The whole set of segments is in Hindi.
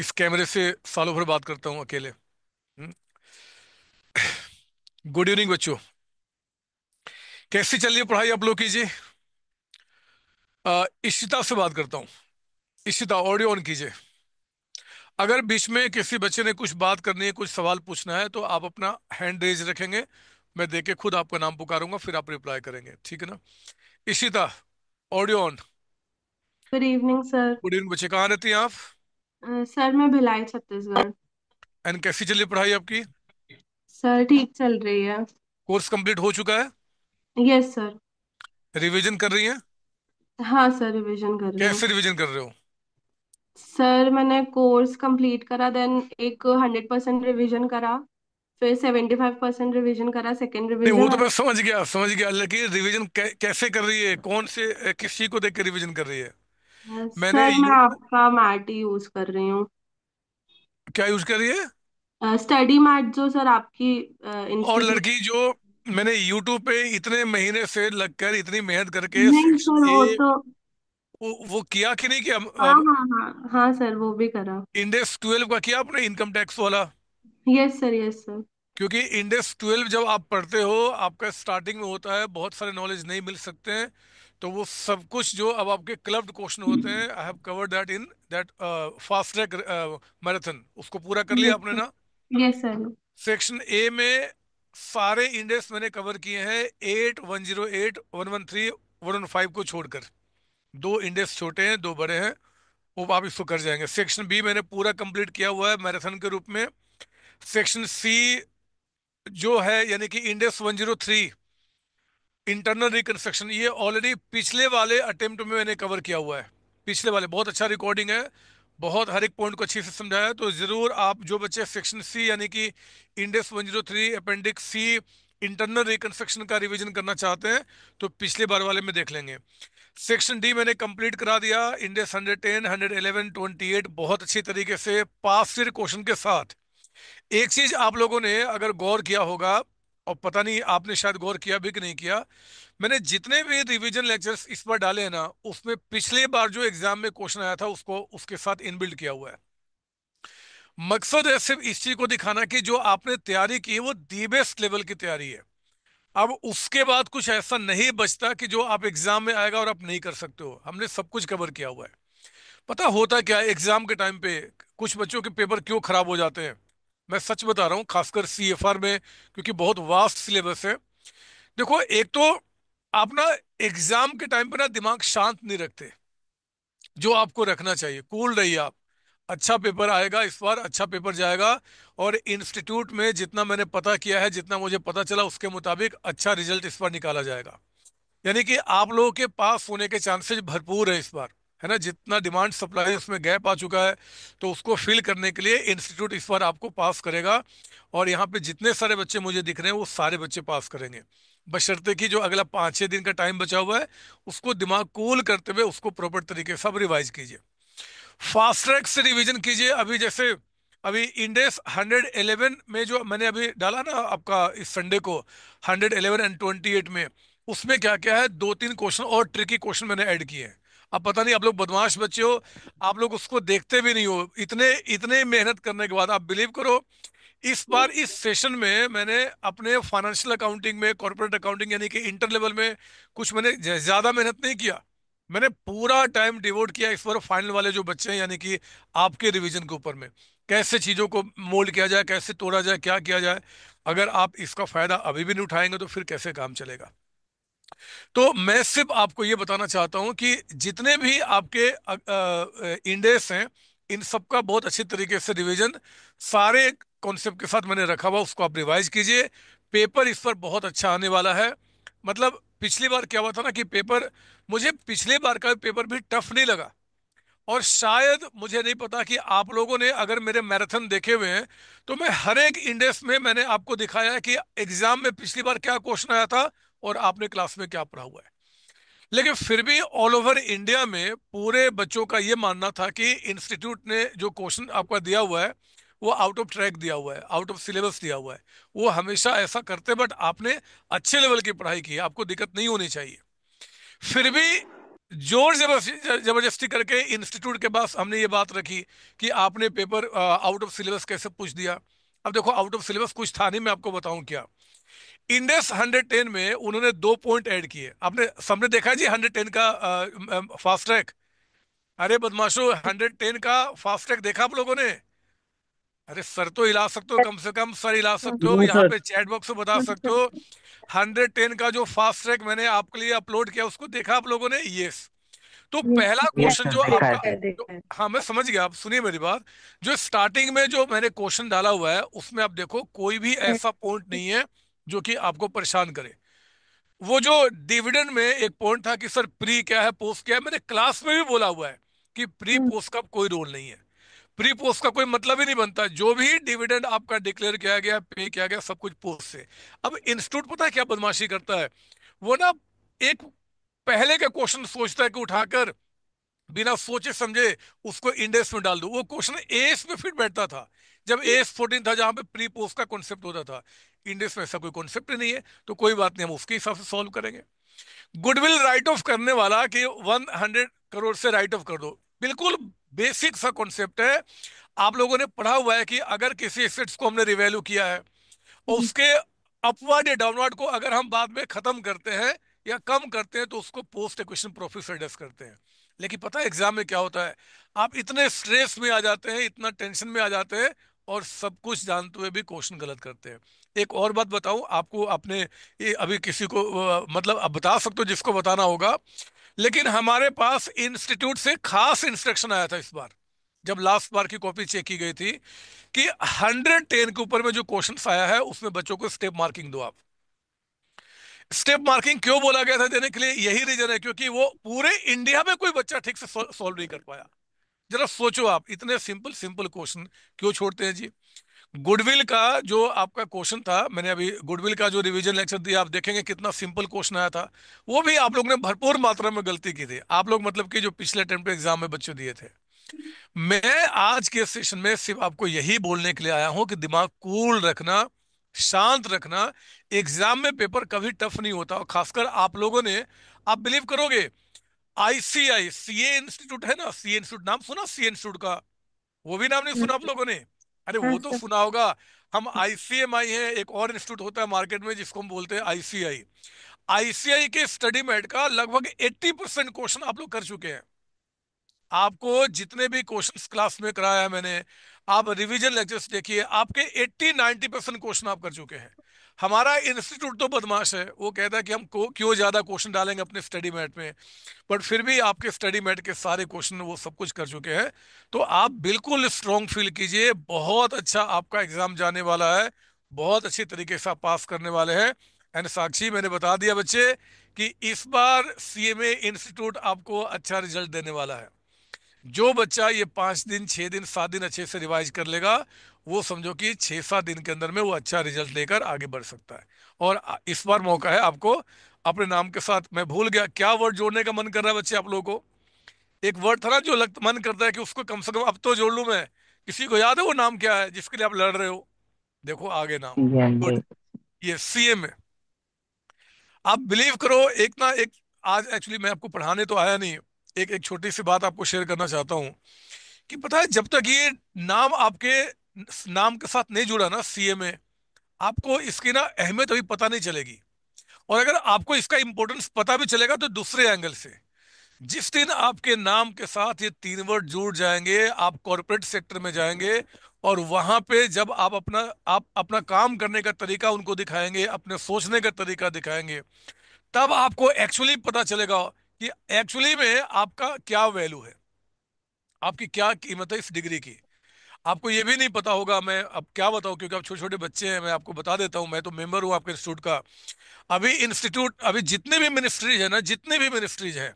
इस कैमरे से सालों भर बात करता हूँ अकेले गुड हम्म। इवनिंग बच्चों कैसी चल रही है पढ़ाई आप लोग कीजिए इशिता से बात करता हूँ इशिता ऑडियो ऑन कीजिए अगर बीच में किसी बच्चे ने कुछ बात करनी है कुछ सवाल पूछना है तो आप अपना हैंड रेज रखेंगे मैं देख खुद आपका नाम पुकारूंगा फिर आप रिप्लाई करेंगे ठीक है ना Ishita audio on good evening sir good evening बच्चे कहाँ रहती हैं आप सर मैं भिलाई छत्तीसगढ़ एंड कैसी चल रही पढ़ाई आपकी सर ठीक चल रही है कोर्स कंप्लीट हो चुका है यस सर रिवीजन कर रही हैं हाँ सर रिवीजन कर रही हूँ कैसे रिवीजन कर रहे हो सर मैंने कोर्स कंप्लीट करा देन एक हंड्रेड परसेंट रिविजन करा फिर सेवेंटी फाइव परसेंट रिविजन करा सेकेंड नहीं वो तो मैं समझ गया समझ गया लेकिन रिवीजन कैसे कर रही है कौन से अ, किस चीज को देख के रिवीजन कर रही है मैंने सर मैं आपका मैट ही यूज कर रही हूँ क्या यूज कर रही है स्टडी मैट जो सर आपकी और इंस्टीट्यूट लड़की जो मैंने यूट्यूब पे इतने महीने से लगकर इतनी मेहनत करके नहीं सर वो ये तो वो, वो किया कि नहीं किया हाँ हाँ हाँ हाँ सर वो भी करा इंडेक्स ट्वेल्व का किया आपने इनकम टैक्स वाला यस सर यस सर क्योंकि इंडेक्स ट्वेल्व जब आप पढ़ते हो आपका स्टार्टिंग में होता है बहुत सारे नॉलेज नहीं मिल सकते हैं तो वो सब कुछ जो अब आपके क्लब्ड क्वेश्चन होते हैं I have covered that in that fast track marathon उसको पूरा कर लिया आपने ना यस सर सेक्शन ए में सारे इंडेक्स मैंने कवर किए हैं eight one zero eight one one three one one five को छोड़कर दो इंडेक्स छोटे हैं दो बड़े हैं वो आप इसको कर जाएंगे सेक्शन बी मैंने पूरा कंप्लीट किया हुआ है मैराथन के रूप में सेक्शन सी जो है यानी कि index one zero three internal reconstruction ये ऑलरेडी पिछले वाले अटेम्प्ट में मैंने कवर किया हुआ है पिछले वाले बहुत अच्छा रिकॉर्डिंग है बहुत हर एक पॉइंट को अच्छे से समझाया तो ज़रूर आप जो बच्चे सेक्शन सी यानी कि index 103 appendix C internal reconstruction का रिवीजन करना चाहते हैं तो पिछले बार वाले में देख लेंगे सेक्शन डी मैंने कंप्लीट करा दिया इंडेक्स 110, 111, 28 बहुत अच्छी तरीके से पास फिर क्वेश्चन के साथ एक चीज़ आप लोगों ने अगर गौर किया होगा और पता नहीं आपने शायद गौर किया भी कि नहीं किया मैंने जितने भी रिवीजन लेक्चर्स इस बार डाले हैं ना उसमें पिछले बार जो एग्जाम में क्वेश्चन आया था उसको उसके साथ इनबिल्ड किया हुआ है मकसद है सिर्फ इस चीज को दिखाना कि जो आपने तैयारी की है वो दी बेस्ट लेवल की तैयारी है अब उसके बाद कुछ ऐसा नहीं बचता कि जो आप एग्जाम में आएगा और आप नहीं कर सकते हो हमने सब कुछ कवर किया हुआ है पता होता क्या एग्जाम के टाइम पे कुछ बच्चों के पेपर क्यों खराब हो जाते हैं मैं सच बता रहा हूँ खासकर सी एफ आर में क्योंकि बहुत वास्ट सिलेबस है देखो एक तो आप ना एग्जाम के टाइम पर ना दिमाग शांत नहीं रखते जो आपको रखना चाहिए कूल रहिए आप अच्छा पेपर आएगा इस बार अच्छा पेपर जाएगा और इंस्टीट्यूट में जितना मैंने पता किया है जितना मुझे पता चला उसके मुताबिक अच्छा रिजल्ट इस बार निकाला जाएगा यानी कि आप लोगों के पास होने के चांसेज भरपूर है इस बार है ना जितना डिमांड सप्लाई उसमें गैप आ चुका है तो उसको फिल करने के लिए इंस्टीट्यूट इस बार आपको पास करेगा और यहाँ पे जितने सारे बच्चे मुझे दिख रहे हैं वो सारे बच्चे पास करेंगे बशर्ते कि जो अगला पाँच छः दिन का टाइम बचा हुआ है उसको दिमाग कूल करते हुए उसको प्रॉपर तरीके से रिवाइज कीजिए फास्ट ट्रैक से रिविजन कीजिए अभी जैसे अभी इंडेस 111 में जो मैंने अभी डाला ना आपका इस संडे को 111 एंड 28 में उसमें क्या क्या है दो तीन क्वेश्चन और ट्रिकी क्वेश्चन मैंने ऐड किए हैं अब पता नहीं आप लोग बदमाश बच्चे हो आप लोग उसको देखते भी नहीं हो इतने इतने मेहनत करने के बाद आप बिलीव करो इस बार इस सेशन में मैंने अपने फाइनेंशियल अकाउंटिंग में कॉर्पोरेट अकाउंटिंग यानी कि इंटर लेवल में कुछ मैंने ज्यादा मेहनत नहीं किया मैंने पूरा टाइम डिवोट किया इस बार फाइनल वाले जो बच्चे हैं यानी कि आपके रिविजन के ऊपर में कैसे चीज़ों को मोल्ड किया जाए कैसे तोड़ा जाए क्या किया जाए अगर आप इसका फ़ायदा अभी भी नहीं उठाएंगे तो फिर कैसे काम चलेगा तो मैं सिर्फ आपको ये बताना चाहता हूँ कि जितने भी आपके इंडेस हैं इन सबका बहुत अच्छी तरीके से रिविजन सारे कॉन्सेप्ट के साथ मैंने रखा हुआ उसको आप रिवाइज कीजिए पेपर इस पर बहुत अच्छा आने वाला है मतलब पिछली बार क्या हुआ था ना कि पेपर मुझे पिछले बार का पेपर भी टफ नहीं लगा और शायद मुझे नहीं पता कि आप लोगों ने अगर मेरे मैराथन देखे हुए हैं तो मैं हर एक इंडेक्स में मैंने आपको दिखाया है कि एग्जाम में पिछली बार क्या क्वेश्चन आया था और आपने क्लास में क्या पढ़ा हुआ है लेकिन फिर भी ऑल ओवर इंडिया में पूरे बच्चों का ये मानना था कि इंस्टीट्यूट ने जो क्वेश्चन आपका दिया हुआ है वो आउट ऑफ ट्रैक दिया हुआ है आउट ऑफ सिलेबस दिया हुआ है वो हमेशा ऐसा करते बट आपने अच्छे लेवल की पढ़ाई की आपको दिक्कत नहीं होनी चाहिए फिर भी जोर जबरदस्ती करके इंस्टीट्यूट के पास हमने ये बात रखी कि आपने पेपर आउट ऑफ सिलेबस कैसे पूछ दिया अब देखो आउट ऑफ सिलेबस कुछ था नहीं मैं आपको बताऊं क्या इंडेक्स 110 में उन्होंने दो पॉइंट ऐड किए आपने सबने देखा जी 110 का फास्ट ट्रैक अरे बदमाशो 110 का फास्ट ट्रैक देखा आप लोगों ने अरे सर तो हिला सकते हो कम से कम सर हिला सकते हो यहाँ पे चैट बॉक्स में बता सकते हो 110 का जो फास्ट ट्रैक मैंने आपके लिए अपलोड किया उसको देखा आप लोगों ने यस तो पहला क्वेश्चन जो आपका हाँ मैं समझ गया आप सुनिए मेरी बात जो स्टार्टिंग में जो मैंने क्वेश्चन डाला हुआ है उसमें आप देखो कोई भी ऐसा पॉइंट नहीं है जो कि आपको परेशान करे वो जो डिविडेंड में एक पॉइंट था कि सर प्री क्या है पोस्ट क्या है मैंने क्लास में भी बोला हुआ है कि प्री हम्म। पोस्ट का कोई रोल नहीं है प्री पोस्ट का कोई मतलब ही नहीं बनता जो भी डिविडेंड आपका डिक्लेयर किया गया पे किया गया सब कुछ पोस्ट से अब इंस्टीट्यूट पता है क्या बदमाशी करता है वो ना एक पहले का क्वेश्चन सोचता है कि उठाकर बिना सोचे समझे उसको इंडेक्स में डाल दो वो क्वेश्चन एस में फिट बैठता था जब एस फोर्टीन था जहां पे प्री पोस्ट का कॉन्सेप्ट होता था इंडेक्स में ऐसा कोई कॉन्सेप्ट नहीं है तो कोई बात नहीं हम उसके हिसाब से सॉल्व करेंगे गुडविल राइट ऑफ करने वाला कि 100 करोड़ से राइट ऑफ कर दो बिल्कुल बेसिक सा कॉन्सेप्ट है आप लोगों ने पढ़ा हुआ है कि अगर किसी एसेट्स को हमने रिवेल्यू किया है और उसके अपवर्ड या डाउनवर्ड को अगर हम बाद में खत्म करते हैं या कम करते हैं तो उसको पोस्ट क्वेश्चन प्रॉफिट से डेस्क करते हैं लेकिन पता है एग्जाम में क्या होता है आप इतने स्ट्रेस में आ जाते हैं इतना टेंशन में आ जाते हैं और सब कुछ जानते हुए भी क्वेश्चन गलत करते हैं एक और बात बताऊं आपको आपने अभी किसी को मतलब आप बता सकते हो जिसको बताना होगा लेकिन हमारे पास इंस्टीट्यूट से खास इंस्ट्रक्शन आया था इस बार जब लास्ट बार की कॉपी चेक की गई थी कि हंड्रेड टेन के ऊपर में जो क्वेश्चन आया है उसमें बच्चों को स्टेप मार्किंग दो आप स्टेप मार्किंग क्यों बोला गया था देने के लिए यही रीजन है क्योंकि वो पूरे इंडिया में कोई बच्चा ठीक से सॉल्व नहीं कर पाया जरा सोचो आप इतने सिंपल सिंपल क्वेश्चन क्यों छोड़ते हैं जी गुडविल का जो आपका क्वेश्चन था मैंने अभी गुडविल का जो रिवीजन लेक्चर दिया आप देखेंगे कितना सिंपल क्वेश्चन आया था वो भी आप लोग ने भरपूर मात्रा में गलती की थी आप लोग मतलब कि जो पिछले अटेम्प्ट एग्जाम में बच्चे दिए थे मैं आज के सेशन में सिर्फ आपको यही बोलने के लिए आया हूं कि दिमाग कूल रखना शांत रखना एग्जाम में पेपर कभी टफ नहीं होता और खासकर आप लोगों ने आप बिलीव करोगे आईसीआई सीए इंस्टीट्यूट है ना सीए इंस्टीट्यूट नाम सुना सीए इंस्टीट्यूट का वो भी नाम नहीं सुना आप लोगों ने अरे वो तो सुना होगा हम आईसीएमआई है एक और इंस्टीट्यूट होता है मार्केट में जिसको हम बोलते हैं आईसीआई आईसीआई के स्टडी मेट का लगभग 80 परसेंट क्वेश्चन आप लोग कर चुके हैं आपको जितने भी क्वेश्चंस क्लास में कराया मैंने आप रिवीजन लेक्चर्स देखिए आपके 80 90 परसेंट क्वेश्चन आप कर चुके हैं हमारा इंस्टीट्यूट तो बदमाश है वो कहता है कि हम को, क्यों ज़्यादा क्वेश्चन डालेंगे अपने स्टडी मैट में बट फिर भी आपके स्टडी मैट के सारे क्वेश्चन वो सब कुछ कर चुके हैं तो आप बिल्कुल स्ट्रॉन्ग फील कीजिए बहुत अच्छा आपका एग्जाम जाने वाला है बहुत अच्छी तरीके से आप पास करने वाले हैं एंड साक्षी मैंने बता दिया बच्चे कि इस बार सी इंस्टीट्यूट आपको अच्छा रिजल्ट देने वाला है जो बच्चा ये पांच दिन छह दिन सात दिन अच्छे से रिवाइज कर लेगा वो समझो कि छः सात दिन के अंदर में वो अच्छा रिजल्ट लेकर आगे बढ़ सकता है और इस बार मौका है आपको अपने नाम के साथ मैं भूल गया क्या वर्ड जोड़ने का मन कर रहा है बच्चे आप लोगों को एक वर्ड था ना जो लग, मन करता है कि उसको कम से कम अब तो जोड़ लूँ मैं किसी को याद है वो नाम क्या है जिसके लिए आप लड़ रहे हो देखो आगे नाम हाँ ये सीएम है आप बिलीव करो एक ना एक आज एक्चुअली मैं आपको पढ़ाने तो आया नहीं एक एक छोटी सी बात आपको शेयर करना चाहता हूँ कि पता है जब तक ये नाम आपके नाम के साथ नहीं जुड़ा ना सीएमए आपको इसकी ना अहमियत अभी पता नहीं चलेगी और अगर आपको इसका इंपॉर्टेंस पता भी चलेगा तो दूसरे एंगल से जिस दिन आपके नाम के साथ ये तीन वर्ड जुड़ जाएंगे आप कॉरपोरेट सेक्टर में जाएंगे और वहां पे जब आप अपना आप अपना काम करने का तरीका उनको दिखाएंगे अपने सोचने का तरीका दिखाएंगे तब आपको एक्चुअली पता चलेगा कि एक्चुअली में आपका क्या वैल्यू है आपकी क्या कीमत है इस डिग्री की आपको ये भी नहीं पता होगा मैं अब क्या बताऊँ क्योंकि आप छोटे छोटे बच्चे हैं मैं आपको बता देता हूँ मैं तो मेंबर हूँ आपके इंस्टीट्यूट का अभी इंस्टीट्यूट अभी जितने भी मिनिस्ट्रीज है ना जितने भी मिनिस्ट्रीज हैं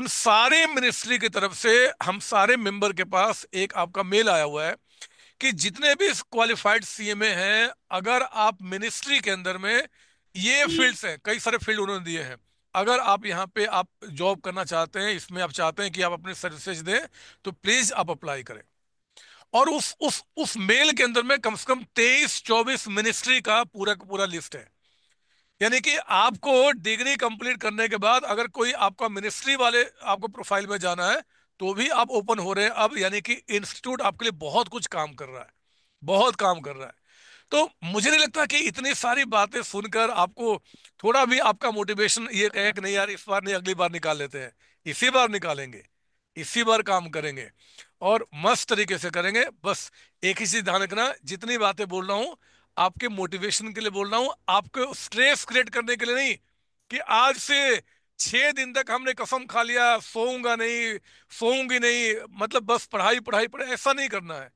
उन सारे मिनिस्ट्री की तरफ से हम सारे मेंबर के पास एक आपका मेल आया हुआ है कि जितने भी क्वालिफाइड सीएमए हैं अगर आप मिनिस्ट्री के अंदर में ये फील्ड्स हैं कई सारे फील्ड उन्होंने दिए हैं अगर आप यहाँ पे आप जॉब करना चाहते हैं इसमें आप चाहते हैं कि आप अपने सर्विसेज दें तो प्लीज़ आप अप्लाई करें और उस उस उस मेल के अंदर में कम से कम तेईस चौबीस मिनिस्ट्री का पूरा का पूरा लिस्ट है यानी कि आपको डिग्री कंप्लीट करने के बाद अगर कोई आपका मिनिस्ट्री वाले आपको प्रोफाइल में जाना है तो भी आप ओपन हो रहे हैं अब यानी कि इंस्टीट्यूट आपके लिए बहुत कुछ काम कर रहा है बहुत काम कर रहा है तो मुझे नहीं लगता कि इतनी सारी बातें सुनकर आपको थोड़ा भी आपका मोटिवेशन ये कहे कि नहीं यार इस बार नहीं अगली बार निकाल लेते हैं इसी बार निकालेंगे इसी बार काम करेंगे और मस्त तरीके से करेंगे बस एक ही चीज ध्यान रखना जितनी बातें बोल रहा हूँ आपके मोटिवेशन के लिए बोल रहा हूँ आपको स्ट्रेस क्रिएट करने के लिए नहीं कि आज से छह दिन तक हमने कसम खा लिया सोऊंगा नहीं सोऊंगी नहीं मतलब बस पढ़ाई पढ़ाई पढ़ाई ऐसा नहीं करना है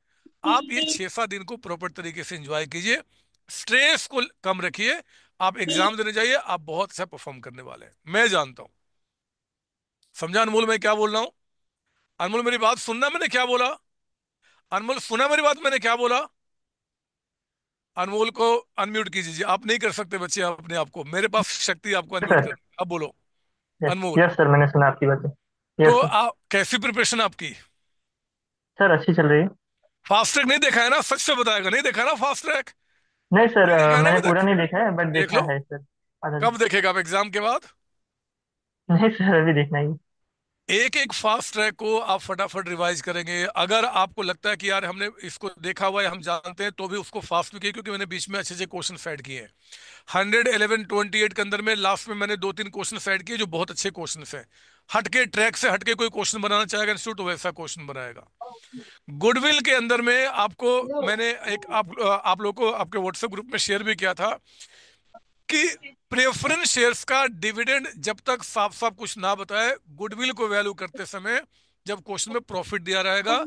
आप ये हम्म। छह सात दिन को प्रॉपर तरीके से एंजॉय कीजिए स्ट्रेस को कम रखिए आप एग्जाम हम्म। देने जाइए आप बहुत अच्छा परफॉर्म करने वाले हैं मैं जानता हूं समझा अनमोल मैं क्या बोल रहा हूं अनमोल मेरी बात सुनना मैंने क्या बोला अनमोल सुना मेरी बात मैंने क्या बोला अनमोल को अनम्यूट कीजिए आप नहीं कर सकते बच्चे अपने आप को मेरे पास शक्ति आपको अनम्यूट कर अब बोलो अनमोल यस सर मैंने सुना आपकी बात तो आप कैसी प्रिपरेशन आपकी सर अच्छी चल रही है फास्ट ट्रैक नहीं देखा है ना सच से बताएगा नहीं देखा ना फास्ट ट्रैक नहीं सर नहीं देखा है मैंने पूरा नहीं देखा है बट देखा है सर अच्छा, कब देखेगा आप एग्जाम के बाद नहीं सर अभी देखना ही एक एक फास्ट ट्रैक को आप फटाफट रिवाइज करेंगे अगर आपको लगता है कि यार हमने इसको देखा हुआ है हम जानते हैं तो भी उसको फास्ट भी किया क्योंकि मैंने बीच में अच्छे से क्वेश्चन ऐड किए हैं हंड्रेड एलेवन ट्वेंटी एट के अंदर में लास्ट में मैंने दो तीन क्वेश्चन ऐड किए जो बहुत अच्छे क्वेश्चन हैं हटके ट्रैक से हटके कोई क्वेश्चन बनाना चाहेगा इंस्टीट्यूट वैसा क्वेश्चन बनाएगा गुडविल के अंदर में आपको मैंने एक आप आप लोग को आपके व्हाट्सएप ग्रुप में शेयर भी किया था कि प्रेफरेंस शेयर्स का डिविडेंड जब तक साफ साफ कुछ ना बताए गुडविल को वैल्यू करते समय जब क्वेश्चन में प्रॉफिट दिया रहेगा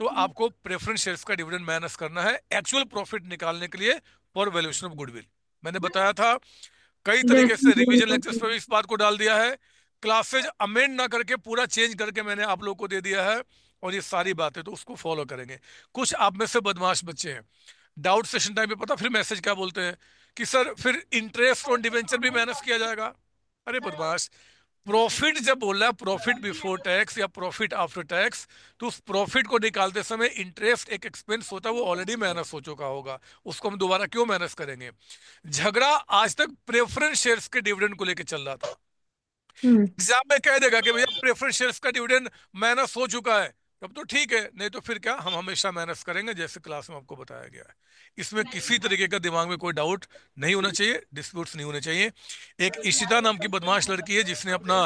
तो आपको प्रेफरेंस शेयर्स का डिविडेंड माइनस करना है एक्चुअल प्रॉफिट निकालने के लिए फॉर वैल्यूएशन ऑफ गुडविल मैंने बताया था कई तरीके से रिविजन लेक्चर्स पर भी इस बात को डाल दिया है क्लासेज अमेंड ना करके पूरा चेंज करके मैंने आप लोग को दे दिया है और ये सारी बातें तो उसको फॉलो करेंगे कुछ आप में से बदमाश बच्चे हैं डाउट सेशन टाइम पे पता फिर मैसेज क्या बोलते हैं कि सर फिर इंटरेस्ट ऑन डिवेंचर भी माइनस किया जाएगा अरे बदमाश प्रॉफिट जब बोला प्रॉफिट बिफोर टैक्स या प्रॉफिट आफ्टर टैक्स तो उस प्रॉफिट को निकालते समय इंटरेस्ट एक एक्सपेंस होता है वो ऑलरेडी माइनस हो चुका होगा उसको हम दोबारा क्यों माइनस करेंगे झगड़ा आज तक प्रेफरेंस शेयर्स के डिविडेंड को लेकर चल रहा था एग्जाम हम्म। में कह देगा कि भैया प्रेफरेंस शेयर्स का डिविडेंड माइनस हो चुका है तब तो ठीक है नहीं तो फिर क्या हम हमेशा मेहनत करेंगे जैसे क्लास में आपको बताया गया है इसमें किसी तरीके का दिमाग में कोई डाउट नहीं होना चाहिए डिस्प्यूट्स नहीं होने चाहिए एक इशिता नाम की बदमाश लड़की है जिसने अपना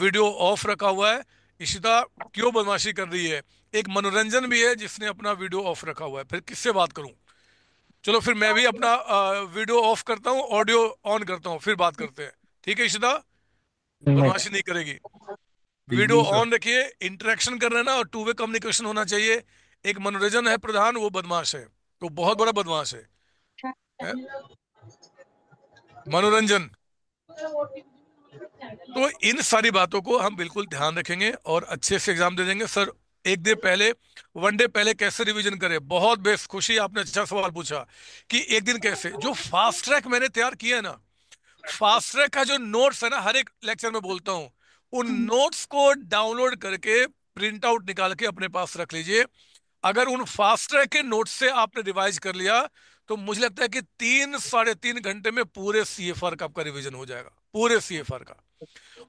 वीडियो ऑफ रखा हुआ है इशिता क्यों बदमाशी कर रही है एक मनोरंजन भी है जिसने अपना वीडियो ऑफ रखा हुआ है फिर किससे बात करूँ चलो फिर मैं भी हाँ, अपना हाँ। वीडियो ऑफ करता हूँ ऑडियो ऑन करता हूँ फिर बात करते हैं ठीक है इशिता बदमाशी नहीं करेगी वीडियो ऑन रखिए इंटरेक्शन कर रहे ना और टू वे कम्युनिकेशन होना चाहिए एक मनोरंजन है प्रधान वो बदमाश है तो बहुत बड़ा बदमाश है, हाँ, है? हाँ। मनोरंजन तो इन सारी बातों को हम बिल्कुल ध्यान रखेंगे और अच्छे से एग्जाम दे देंगे सर एक दिन पहले वन डे पहले कैसे रिवीजन करें बहुत बेस्ट खुशी आपने अच्छा सवाल पूछा कि एक दिन कैसे जो फास्ट ट्रैक मैंने तैयार किया है ना फास्ट ट्रैक का जो नोट्स है ना हर एक लेक्चर में बोलता हूँ उन नोट्स हम्म। को डाउनलोड करके प्रिंट आउट निकाल के अपने पास रख लीजिए अगर उन फास्ट ट्रैक के नोट से आपने रिवाइज कर लिया तो मुझे लगता है कि तीन साढ़े तीन घंटे में पूरे सी एफ आर का आपका रिविजन हो जाएगा पूरे सी एफ आर का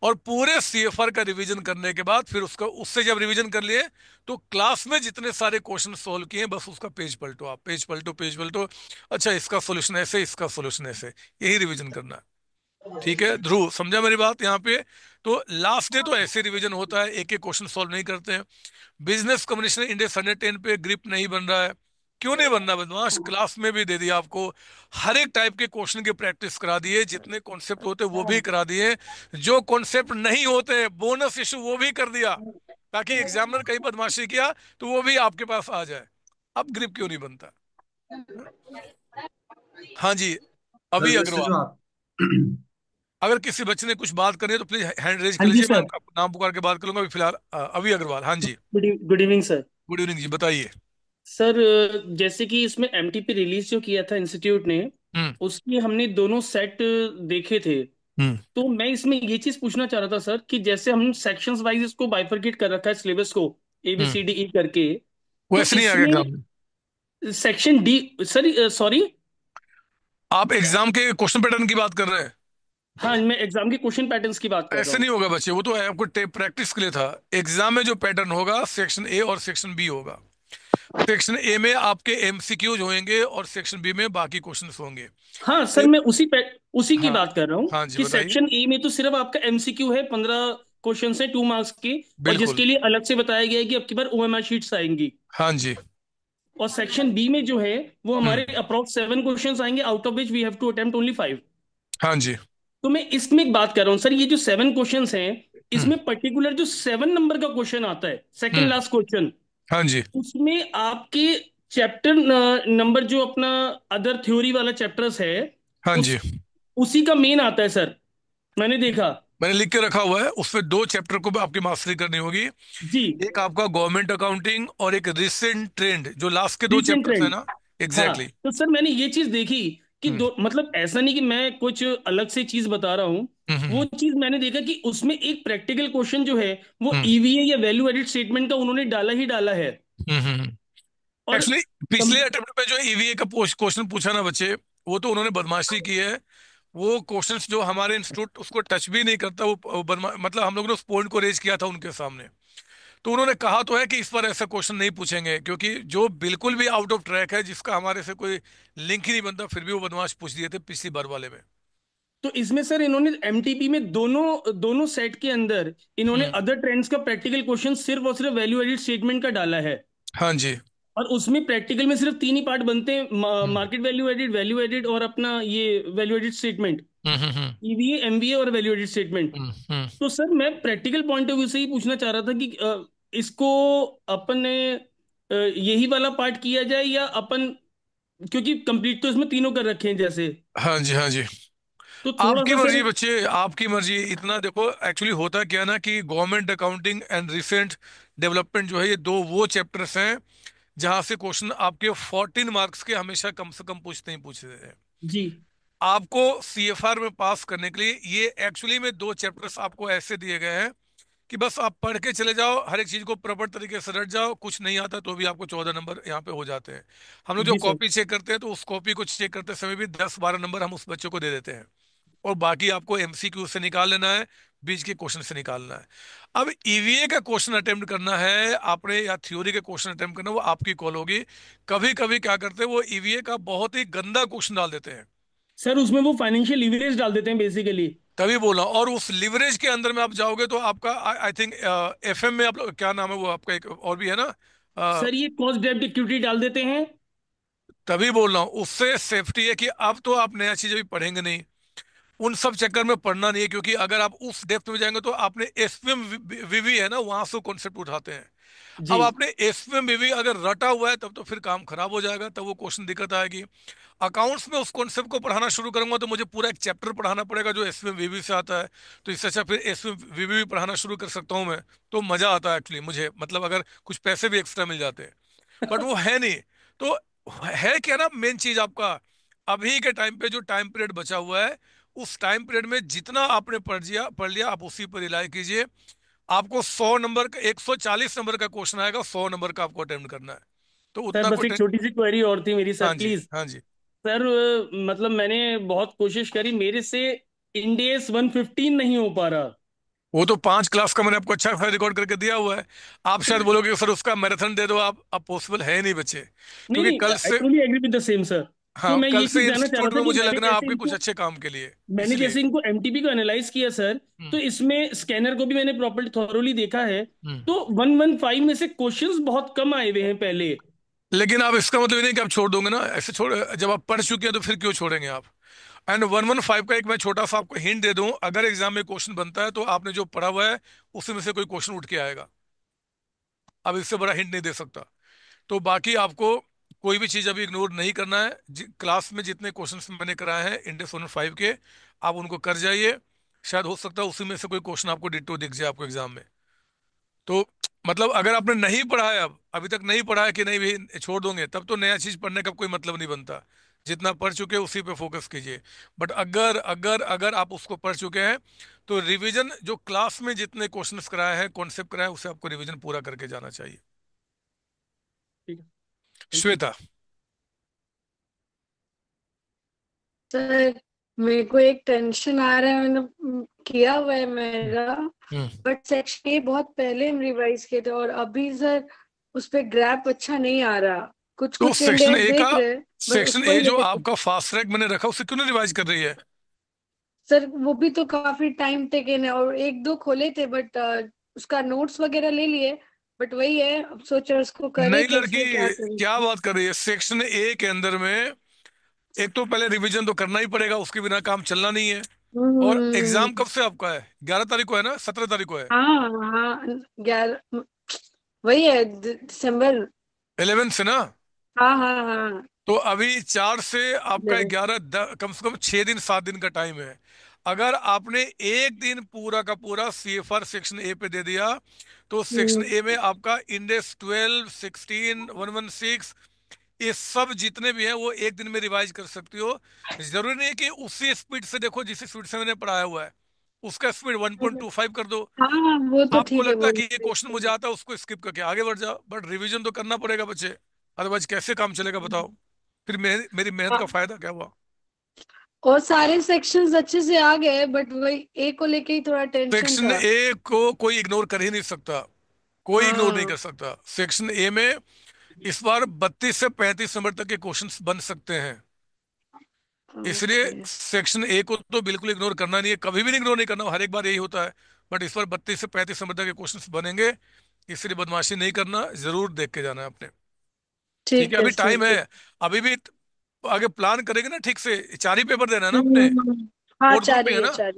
और पूरे सी एफ आर का रिविजन करने के बाद फिर उसका उससे जब रिविजन कर लिए तो क्लास में जितने सारे क्वेश्चन सोल्व किए बस उसका पेज पलटो आप पेज पलटो पेज पलटो अच्छा इसका सोल्यूशन ऐसे इसका सोल्यूशन ऐसे यही रिविजन करना है ठीक है ध्रुव समझा मेरी बात यहाँ पे तो लास्ट डे तो ऐसे रिवीजन होता है एक एक क्वेश्चन सॉल्व नहीं करते हैं business communication India Sunday ten पे ग्रिप नहीं बन रहा है क्यों नहीं बनना बदमाश क्लास में भी दे दिया आपको हर एक टाइप के क्वेश्चन की प्रैक्टिस करा दिए जितने कॉन्सेप्ट होते वो भी करा दिए जो कॉन्सेप्ट नहीं होते बोनस इशू वो भी कर दिया ताकि एग्जामिनर कहीं बदमाशी किया तो वो भी आपके पास आ जाए अब ग्रिप क्यों नहीं बनता हाँ जी अभी अग्रवाल अगर किसी बच्चे ने कुछ बात करनी है तो प्लीज हैंड रेज कर लीजिए मैं आपका नाम पुकार के बात करूंगा अभी फिलहाल अभी अग्रवाल हाँ जी good evening sir good evening जी बताइए सर जैसे कि इसमें एमटीपी रिलीज जो किया था इंस्टीट्यूट ने हम्म। उसकी हमने दोनों सेट देखे थे हम्म। तो मैं इसमें ये चीज पूछना चाह रहा था सर कि जैसे हम सेक्शंस वाइज इसको बाइफर्केट कर रखा है सिलेबस को A B C D E करके वैसे तो नहीं आएगा exam section D sir sorry आप एग्जाम के क्वेश्चन पैटर्न की बात कर रहे हैं हाँ मैं एग्जाम के क्वेश्चन पैटर्न्स की बात कर रहा ऐसे नहीं होगा बच्चे वो तो है आपको टेप प्रैक्टिस के लिए था एग्जाम में जो पैटर्न होगा सेक्शन ए और सेक्शन बी होगा सेक्शन ए में आपके एमसीक्यूज होंगे और सेक्शन बी में बाकी क्वेश्चन होंगे हाँ सर मैं उसी उसी की हाँ, बात कर रहा हूँ हाँ कि सेक्शन ए में तो सिर्फ आपका एमसीक्यू है पंद्रह क्वेश्चन है टू मार्क्स के और जिसके लिए अलग से बताया गया है कि पास ओ एम शीट्स आएंगी हाँ जी और सेक्शन बी में जो है वो हमारे अप्रोक्स सेवन क्वेश्चन आएंगे out of which we have to attempt only five हाँ जी तो मैं इसमें एक बात कर रहा हूँ सर ये जो सेवन क्वेश्चन हैं हम्म। इसमें पर्टिकुलर जो सेवन नंबर का क्वेश्चन आता है सेकंड लास्ट क्वेश्चन हाँ जी उसमें आपके चैप्टर नंबर जो अपना अदर थ्योरी वाला चैप्टर्स है हाँ जी उस, उसी का मेन आता है सर मैंने देखा मैंने लिख के रखा हुआ है उसमें दो चैप्टर को भी आपकी मास्टरी करनी होगी जी एक आपका गवर्नमेंट अकाउंटिंग और एक रिसेंट ट्रेंड जो लास्ट के दो चैप्टर है ना एग्जैक्टली exactly. हाँ, तो सर मैंने ये चीज देखी कि हम्म। दो मतलब ऐसा नहीं कि मैं कुछ अलग से चीज बता रहा हूँ हम्म, हम्म। वो चीज मैंने देखा कि उसमें एक प्रैक्टिकल क्वेश्चन जो है वो ईवीए e या वैल्यू एडिट स्टेटमेंट का उन्होंने डाला ही डाला है एक्चुअली पिछले अटेम्प्ट में जो ईवीए e का क्वेश्चन पूछा ना बच्चे वो तो उन्होंने बदमाशी की है वो क्वेश्चन जो हमारे इंस्टीट्यूट उसको टच भी नहीं करता वो मतलब हम लोग ने उस पॉइंट को रेज किया था उनके सामने तो उन्होंने कहा तो है कि इस पर ऐसे क्वेश्चन नहीं पूछेंगे क्योंकि जो बिल्कुल भी आउट ऑफ ट्रैक है जिसका हमारे से कोई लिंक ही नहीं बनता फिर भी वो बदमाश पूछ दिए थे पिछली बार वाले में तो इसमें सर इन्होंने एम में दोनों दोनों सेट के अंदर इन्होंने अदर हम्म। ट्रेंड्स का प्रैक्टिकल क्वेश्चन सिर्फ और सिर्फ वैल्यू एडिड स्टेटमेंट का डाला है हाँ जी और उसमें प्रैक्टिकल में सिर्फ तीन ही पार्ट बनते हैं market value added value added और अपना ये value added statement EVA MBA और वैल्यू एडिड स्टेटमेंट तो सर मैं प्रैक्टिकल पॉइंट ऑफ व्यू से ही पूछना चाह रहा था कि इसको अपन यही वाला पार्ट किया जाए या अपन क्योंकि कंप्लीट तो इसमें तीनों कर रखे हैं जैसे हाँ जी हाँ जी तो आपकी मर्जी बच्चे आपकी मर्जी इतना देखो एक्चुअली होता क्या ना कि government accounting and recent development जो है ये दो वो चैप्टर्स हैं जहां से क्वेश्चन आपके फोर्टीन मार्क्स के हमेशा कम से कम पूछते ही पूछते हैं जी आपको सीएफआर में पास करने के लिए ये एक्चुअली में दो चैप्टर्स आपको ऐसे दिए गए हैं कि बस आप पढ़ के चले जाओ हर एक चीज को प्रॉपर तरीके से रट जाओ कुछ नहीं आता तो भी आपको चौदह नंबर यहाँ पे हो जाते हैं हम लोग जो कॉपी चेक करते हैं तो उस कॉपी को चेक करते समय भी दस बारह नंबर हम उस बच्चों को दे देते हैं और बाकी आपको एमसीक्यू से निकाल लेना है बीच के क्वेश्चन से निकालना है अब ईवीए e का क्वेश्चन अटेम्प्ट करना है आपने या थ्योरी के क्वेश्चन अटेम्प्ट करना वो आपकी कॉल होगी कभी कभी क्या करते हैं वो ईवीए e का बहुत ही गंदा क्वेश्चन डाल देते हैं सर उसमें वो फाइनेंशियल लीवरेज e डाल देते हैं बेसिकली तभी बोल रहा और उस लिवरेज के अंदर में आप जाओगे तो आपका आई थिंक एफ में आप क्या नाम है वो आपका एक और भी है ना uh, सर ये कॉस्ट इक्विटी डाल देते हैं तभी बोल रहा हूँ उससे सेफ्टी है कि अब तो आप नया चीज अभी पढ़ेंगे नहीं उन सब चक्कर में पढ़ना नहीं है क्योंकि अगर आप उस डेप्थ में जाएंगे तो आपने एसपीएम वीवी है ना वहां से कॉन्सेप्ट उठाते हैं अब आपने एसपीएम विवी अगर रटा हुआ है तब तो फिर काम खराब हो जाएगा तब वो क्वेश्चन दिक्कत आएगी अकाउंट्स में उस कॉन्सेप्ट को पढ़ाना शुरू करूंगा तो मुझे पूरा एक चैप्टर पढ़ाना पड़ेगा जो एस वी से आता है तो इससे अच्छा फिर एस वी भी पढ़ाना शुरू कर सकता हूँ मैं तो मज़ा आता है एक्चुअली मुझे मतलब अगर कुछ पैसे भी एक्स्ट्रा मिल जाते हैं बट वो है नहीं तो है क्या ना मेन चीज़ आपका अभी के टाइम पे जो टाइम पीरियड बचा हुआ है उस टाइम पीरियड में जितना आपने पढ़ लिया पढ़ लिया आप उसी पर रिलाय कीजिए आपको 100 नंबर का 140 नंबर का क्वेश्चन आएगा 100 नंबर का आपको अटेम्प्ट करना है तो उतना बस एक छोटी सी क्वेरी और थी मेरी सर प्लीज हाँ जी सर मतलब मैंने बहुत कोशिश करी मेरे से इंडेस फिफ्टीन नहीं हो पा रहा वो तो पांच क्लास का मैंने आपको अच्छा खासा रिकॉर्ड करके दिया हुआ है आप शायद बोलोगे कि सर उसका मैराथन दे दो आप अब पॉसिबल है नहीं बच्चे नहीं क्योंकि नहीं, कल से I agree with the same sir हाँ तो मैं कल ये से चीज जानना चाह रहा इंस्टीट्यूट था में कि मुझे मैंने लगना है जैसे आपके कुछ इनको अच्छे काम के लिए मैंने इसलिए जैसे इनको एमटीबी को एनालाइज किया सर हम्म तो इसमें स्कैनर को भी मैंने प्रॉपर थॉरली देखा है हम्म। तो हम्म वन फाइव में से क्वेश्चंस बहुत कम आए हुए हैं पहले लेकिन आप इसका मतलब ये नहीं कि आप छोड़ दोगे ना ऐसे छोड़ जब आप पढ़ चुके हैं तो फिर क्यों छोड़ेंगे आप एंड वन वन फाइव का एक मैं छोटा सा आपको हिंट दे दूं अगर एग्जाम में क्वेश्चन बनता है तो आपने जो पढ़ा हुआ है उसी में से कोई क्वेश्चन उठ के आएगा अब इससे बड़ा हिंट नहीं दे सकता तो बाकी आपको कोई भी चीज़ अभी इग्नोर नहीं करना है क्लास में जितने क्वेश्चन मैंने कराए हैं इंडेक्स वन फाइव के आप उनको कर जाइए शायद हो सकता है उसी में से कोई क्वेश्चन आपको डिटो दिख जाए आपको एग्जाम में तो मतलब अगर आपने नहीं पढ़ा है अब अभी तक नहीं पढ़ा है कि नहीं भी छोड़ दोगे तब तो नया चीज पढ़ने का कोई मतलब नहीं बनता जितना पढ़ चुके उसी पे फोकस कीजिए बट अगर अगर अगर आप उसको पढ़ चुके हैं तो रिवीजन जो क्लास में जितने क्वेश्चन कराए हैं कॉन्सेप्ट कराए हैं उसे आपको रिवीजन पूरा करके जाना चाहिए श्वेता सर मेरे को एक टेंशन आ रहा है मतलब किया हुआ है मेरा बट सेक्शन ए बहुत पहले हम रिवाइज किए थे और अभी सर उस पर ग्रैप अच्छा नहीं आ रहा कुछ तो कुछ सेक्शन ए का सेक्शन ए जो आपका फास्ट ट्रैक मैंने रखा उसे क्यों नहीं रिवाइज कर रही है सर वो भी तो काफी टाइम टेकन है और एक दो खोले थे बट uh, उसका नोट्स वगैरह ले लिए बट वही है अब सोचा उसको कर नहीं लड़की क्या, क्या बात कर रही है सेक्शन ए के अंदर में एक तो पहले रिवीजन तो करना ही पड़ेगा उसके बिना काम चलना नहीं है और हम्म। एग्जाम कब से आपका है ग्यारह तारीख को है ना सत्रह तारीख को है हाँ हाँ ग्यारह वही है दिसंबर इलेवेंथ से ना हाँ हाँ हाँ तो अभी चार से आपका ग्यारह कम से कम छह दिन सात दिन का टाइम है अगर आपने एक दिन पूरा का पूरा C F R section A पे दे दिया तो सेक्शन हम्म। ए में आपका index twelve sixteen one one six ये सब जितने भी हैं वो एक दिन में रिवाइज कर सकती हो जरूरी नहीं कि उसी स्पीड से देखो जिस स्पीड से मैंने पढ़ाया हुआ है उसका स्पीड 1.25 कर दो हाँ, वो तो आपको लगता है कि ये क्वेश्चन तो मुझे आता है उसको स्किप करके आगे बढ़ जाओ बट रिविजन तो करना पड़ेगा बच्चे अदरवाइज कैसे काम चलेगा बताओ फिर मेरे, मेरी मेहनत का हाँ। फायदा क्या हुआ और सारे सेक्शंस अच्छे से आ गए बट वही ए को लेके ही थोड़ा टेंशन सेक्शन ए को कोई इग्नोर कर ही नहीं सकता कोई इग्नोर नहीं हाँ। कर सकता सेक्शन ए में इस बार 32 से 35 नंबर तक के क्वेश्चंस बन सकते हैं इसलिए सेक्शन ए को तो बिल्कुल इग्नोर करना नहीं है कभी भी इग्नोर नहीं करना हर एक बार यही होता है बट इस बार 32 से 35 नंबर तक के क्वेश्चन बनेंगे इसलिए बदमाशी नहीं करना जरूर देख के जाना है आपने ठीक है अभी टाइम है अभी भी आगे प्लान करेंगे ना ठीक से चार ही पेपर देना है ना अपने हम्म, हम्म, हम्म। हाँ,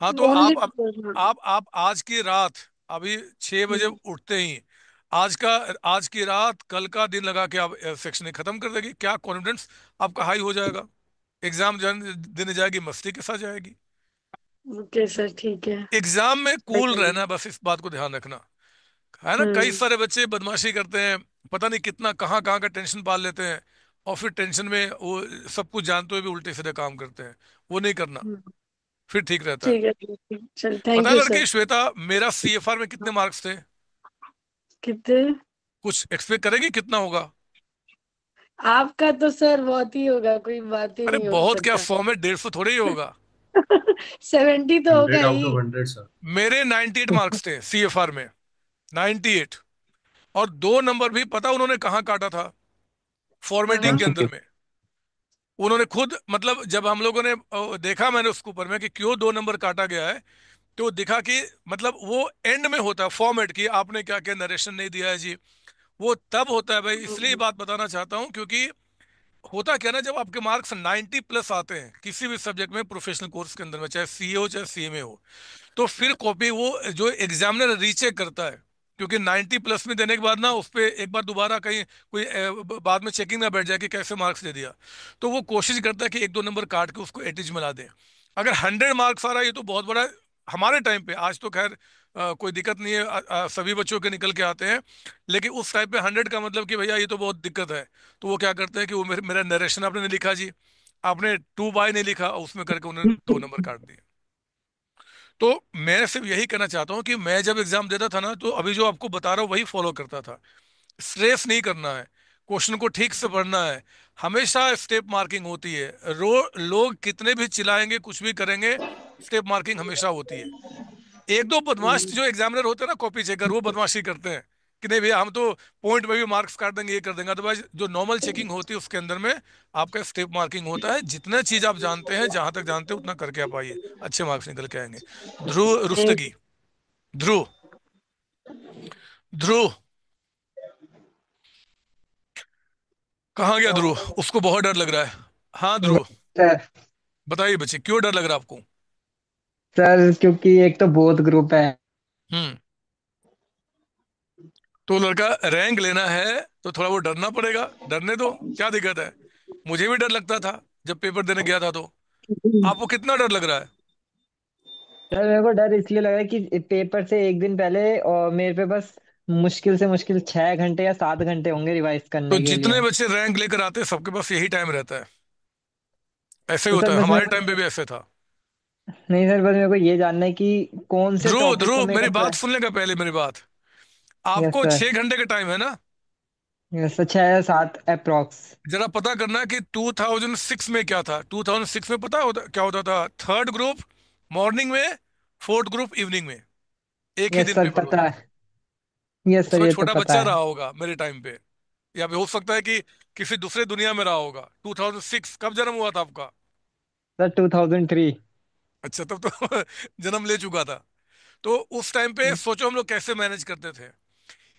हाँ तो आप हाँ। आप आप आज की रात अभी छह बजे उठते ही आज का आज की रात कल का दिन लगा के आप सेक्शन खत्म कर देगी क्या कॉन्फिडेंस आपका हाई हो जाएगा एग्जाम देने जाएगी मस्ती के साथ जाएगी ओके सर ठीक है एग्जाम में कूल रहना बस इस बात को ध्यान रखना है ना कई हम्म। सारे बच्चे बदमाशी करते हैं पता नहीं कितना कहाँ कहाँ का टेंशन पाल लेते हैं और फिर टेंशन में वो सब कुछ जानते हुए भी उल्टे सीधे काम करते हैं वो नहीं करना हम्म। फिर ठीक रहता है पता लड़के श्वेता मेरा सी में कितने मार्क्स थे कितने कुछ एक्सपेक्ट करेगी कितना होगा आपका तो सर बहुत ही होगा कोई बात ही अरे नहीं बहुत क्या फॉर्म है डेढ़ सौ थोड़ी ही होगा सेवेंटी तो होगा ही मेरे नाइनटी एट मार्क्स थे सी एफ आर में नाइनटी एट और दो नंबर भी पता उन्होंने कहाँ काटा था फॉर्मेटिंग के अंदर में उन्होंने खुद मतलब जब हम लोगों ने देखा मैंने उसके ऊपर में कि क्यों दो नंबर काटा गया है तो दिखा कि मतलब वो एंड में होता है फॉर्मेट की आपने क्या क्या नरेशन नहीं दिया है जी वो तब होता है भाई हम्म, इसलिए हम्म। बात बताना चाहता हूँ क्योंकि होता क्या ना जब आपके मार्क्स 90 प्लस आते हैं किसी भी सब्जेक्ट में प्रोफेशनल कोर्स के अंदर में चाहे सी हो चाहे सीएमए हो तो फिर कॉपी वो जो एग्जामिनर रीचेक करता है क्योंकि 90 प्लस में देने के बाद ना उस पर एक बार दोबारा कहीं कोई बाद में चेकिंग ना बैठ जाए कि कैसे मार्क्स दे दिया तो वो कोशिश करता है कि एक दो नंबर काट के उसको एटीज मिला दे अगर हंड्रेड मार्क्स आ रहा है ये तो बहुत बड़ा हमारे टाइम पे आज तो खैर कोई दिक्कत नहीं है आ, आ, सभी बच्चों के निकल के आते हैं लेकिन उस टाइम पे हंड्रेड का मतलब कि भैया ये तो बहुत दिक्कत है तो वो क्या करते हैं कि वो मेरे, मेरा नरेशन आपने नहीं लिखा जी आपने टू बाय नहीं लिखा उसमें करके उन्होंने दो नंबर काट दिए तो मैं सिर्फ यही कहना चाहता हूँ कि मैं जब एग्जाम देता था ना तो अभी जो आपको बता रहा हूँ वही फॉलो करता था स्ट्रेस नहीं करना है क्वेश्चन को ठीक से पढ़ना है हमेशा स्टेप मार्किंग होती है रो लोग कितने भी चिल्लाएंगे कुछ भी करेंगे स्टेप मार्किंग हमेशा होती है एक दो बदमाश जो एग्जामिनर होते हैं ना कॉपी चेकर वो बदमाशी करते हैं कि नहीं भैया हम तो पॉइंट में भी मार्क्स काट देंगे ये कर देंगे अदरवाइज जो नॉर्मल चेकिंग होती है उसके अंदर में आपका स्टेप मार्किंग होता है जितने चीज आप जानते हैं जहां तक जानते हैं उतना करके आप आइए अच्छे मार्क्स निकल के आएंगे ध्रुव रुस्तगी ध्रुव ध्रुव कहा गया ध्रुव उसको बहुत डर लग रहा है हाँ ध्रुव बताइए बच्चे क्यों डर लग रहा है आपको सर क्योंकि एक तो बहुत ग्रुप है हम्म तो लड़का रैंक लेना है तो थोड़ा वो डरना पड़ेगा डरने दो क्या दिक्कत है मुझे भी डर लगता था जब पेपर देने गया था तो हम्म। आपको कितना डर लग रहा है सर मेरे को डर इसलिए लग रहा है कि पेपर से एक दिन पहले और मेरे पे बस मुश्किल से मुश्किल छह घंटे या सात घंटे होंगे रिवाइज तो करने के लिए जितने बच्चे रैंक लेकर आते हैं सबके पास यही टाइम रहता है ऐसे ही तो सर होता है बस मैं हमारे टाइम पे भी ऐसे था नहीं सर बस मेरे को ये जानना है कि कौन से ध्रुव टॉपिक ध्रुव हमने मेरी बात सुनने का पहले मेरी बात यस आपको सर छह घंटे का टाइम है ना यस सर छह या सात अप्रोक्स जरा पता करना कि 2006 में क्या था 2006 में पता होता क्या होता था थर्ड ग्रुप मॉर्निंग में फोर्थ ग्रुप इवनिंग में एक ही यस दिन सर पेपर होता पता था है यस सर उसमें ये तो छोटा पता बच्चा रहा है होगा मेरे टाइम पे या भी हो सकता है कि किसी दूसरे दुनिया में रहा होगा 2006 कब जन्म हुआ था आपका सर टू थाउजेंड थ्री अच्छा तब तो जन्म ले चुका था तो उस टाइम पे हम्म। सोचो हम लोग कैसे मैनेज करते थे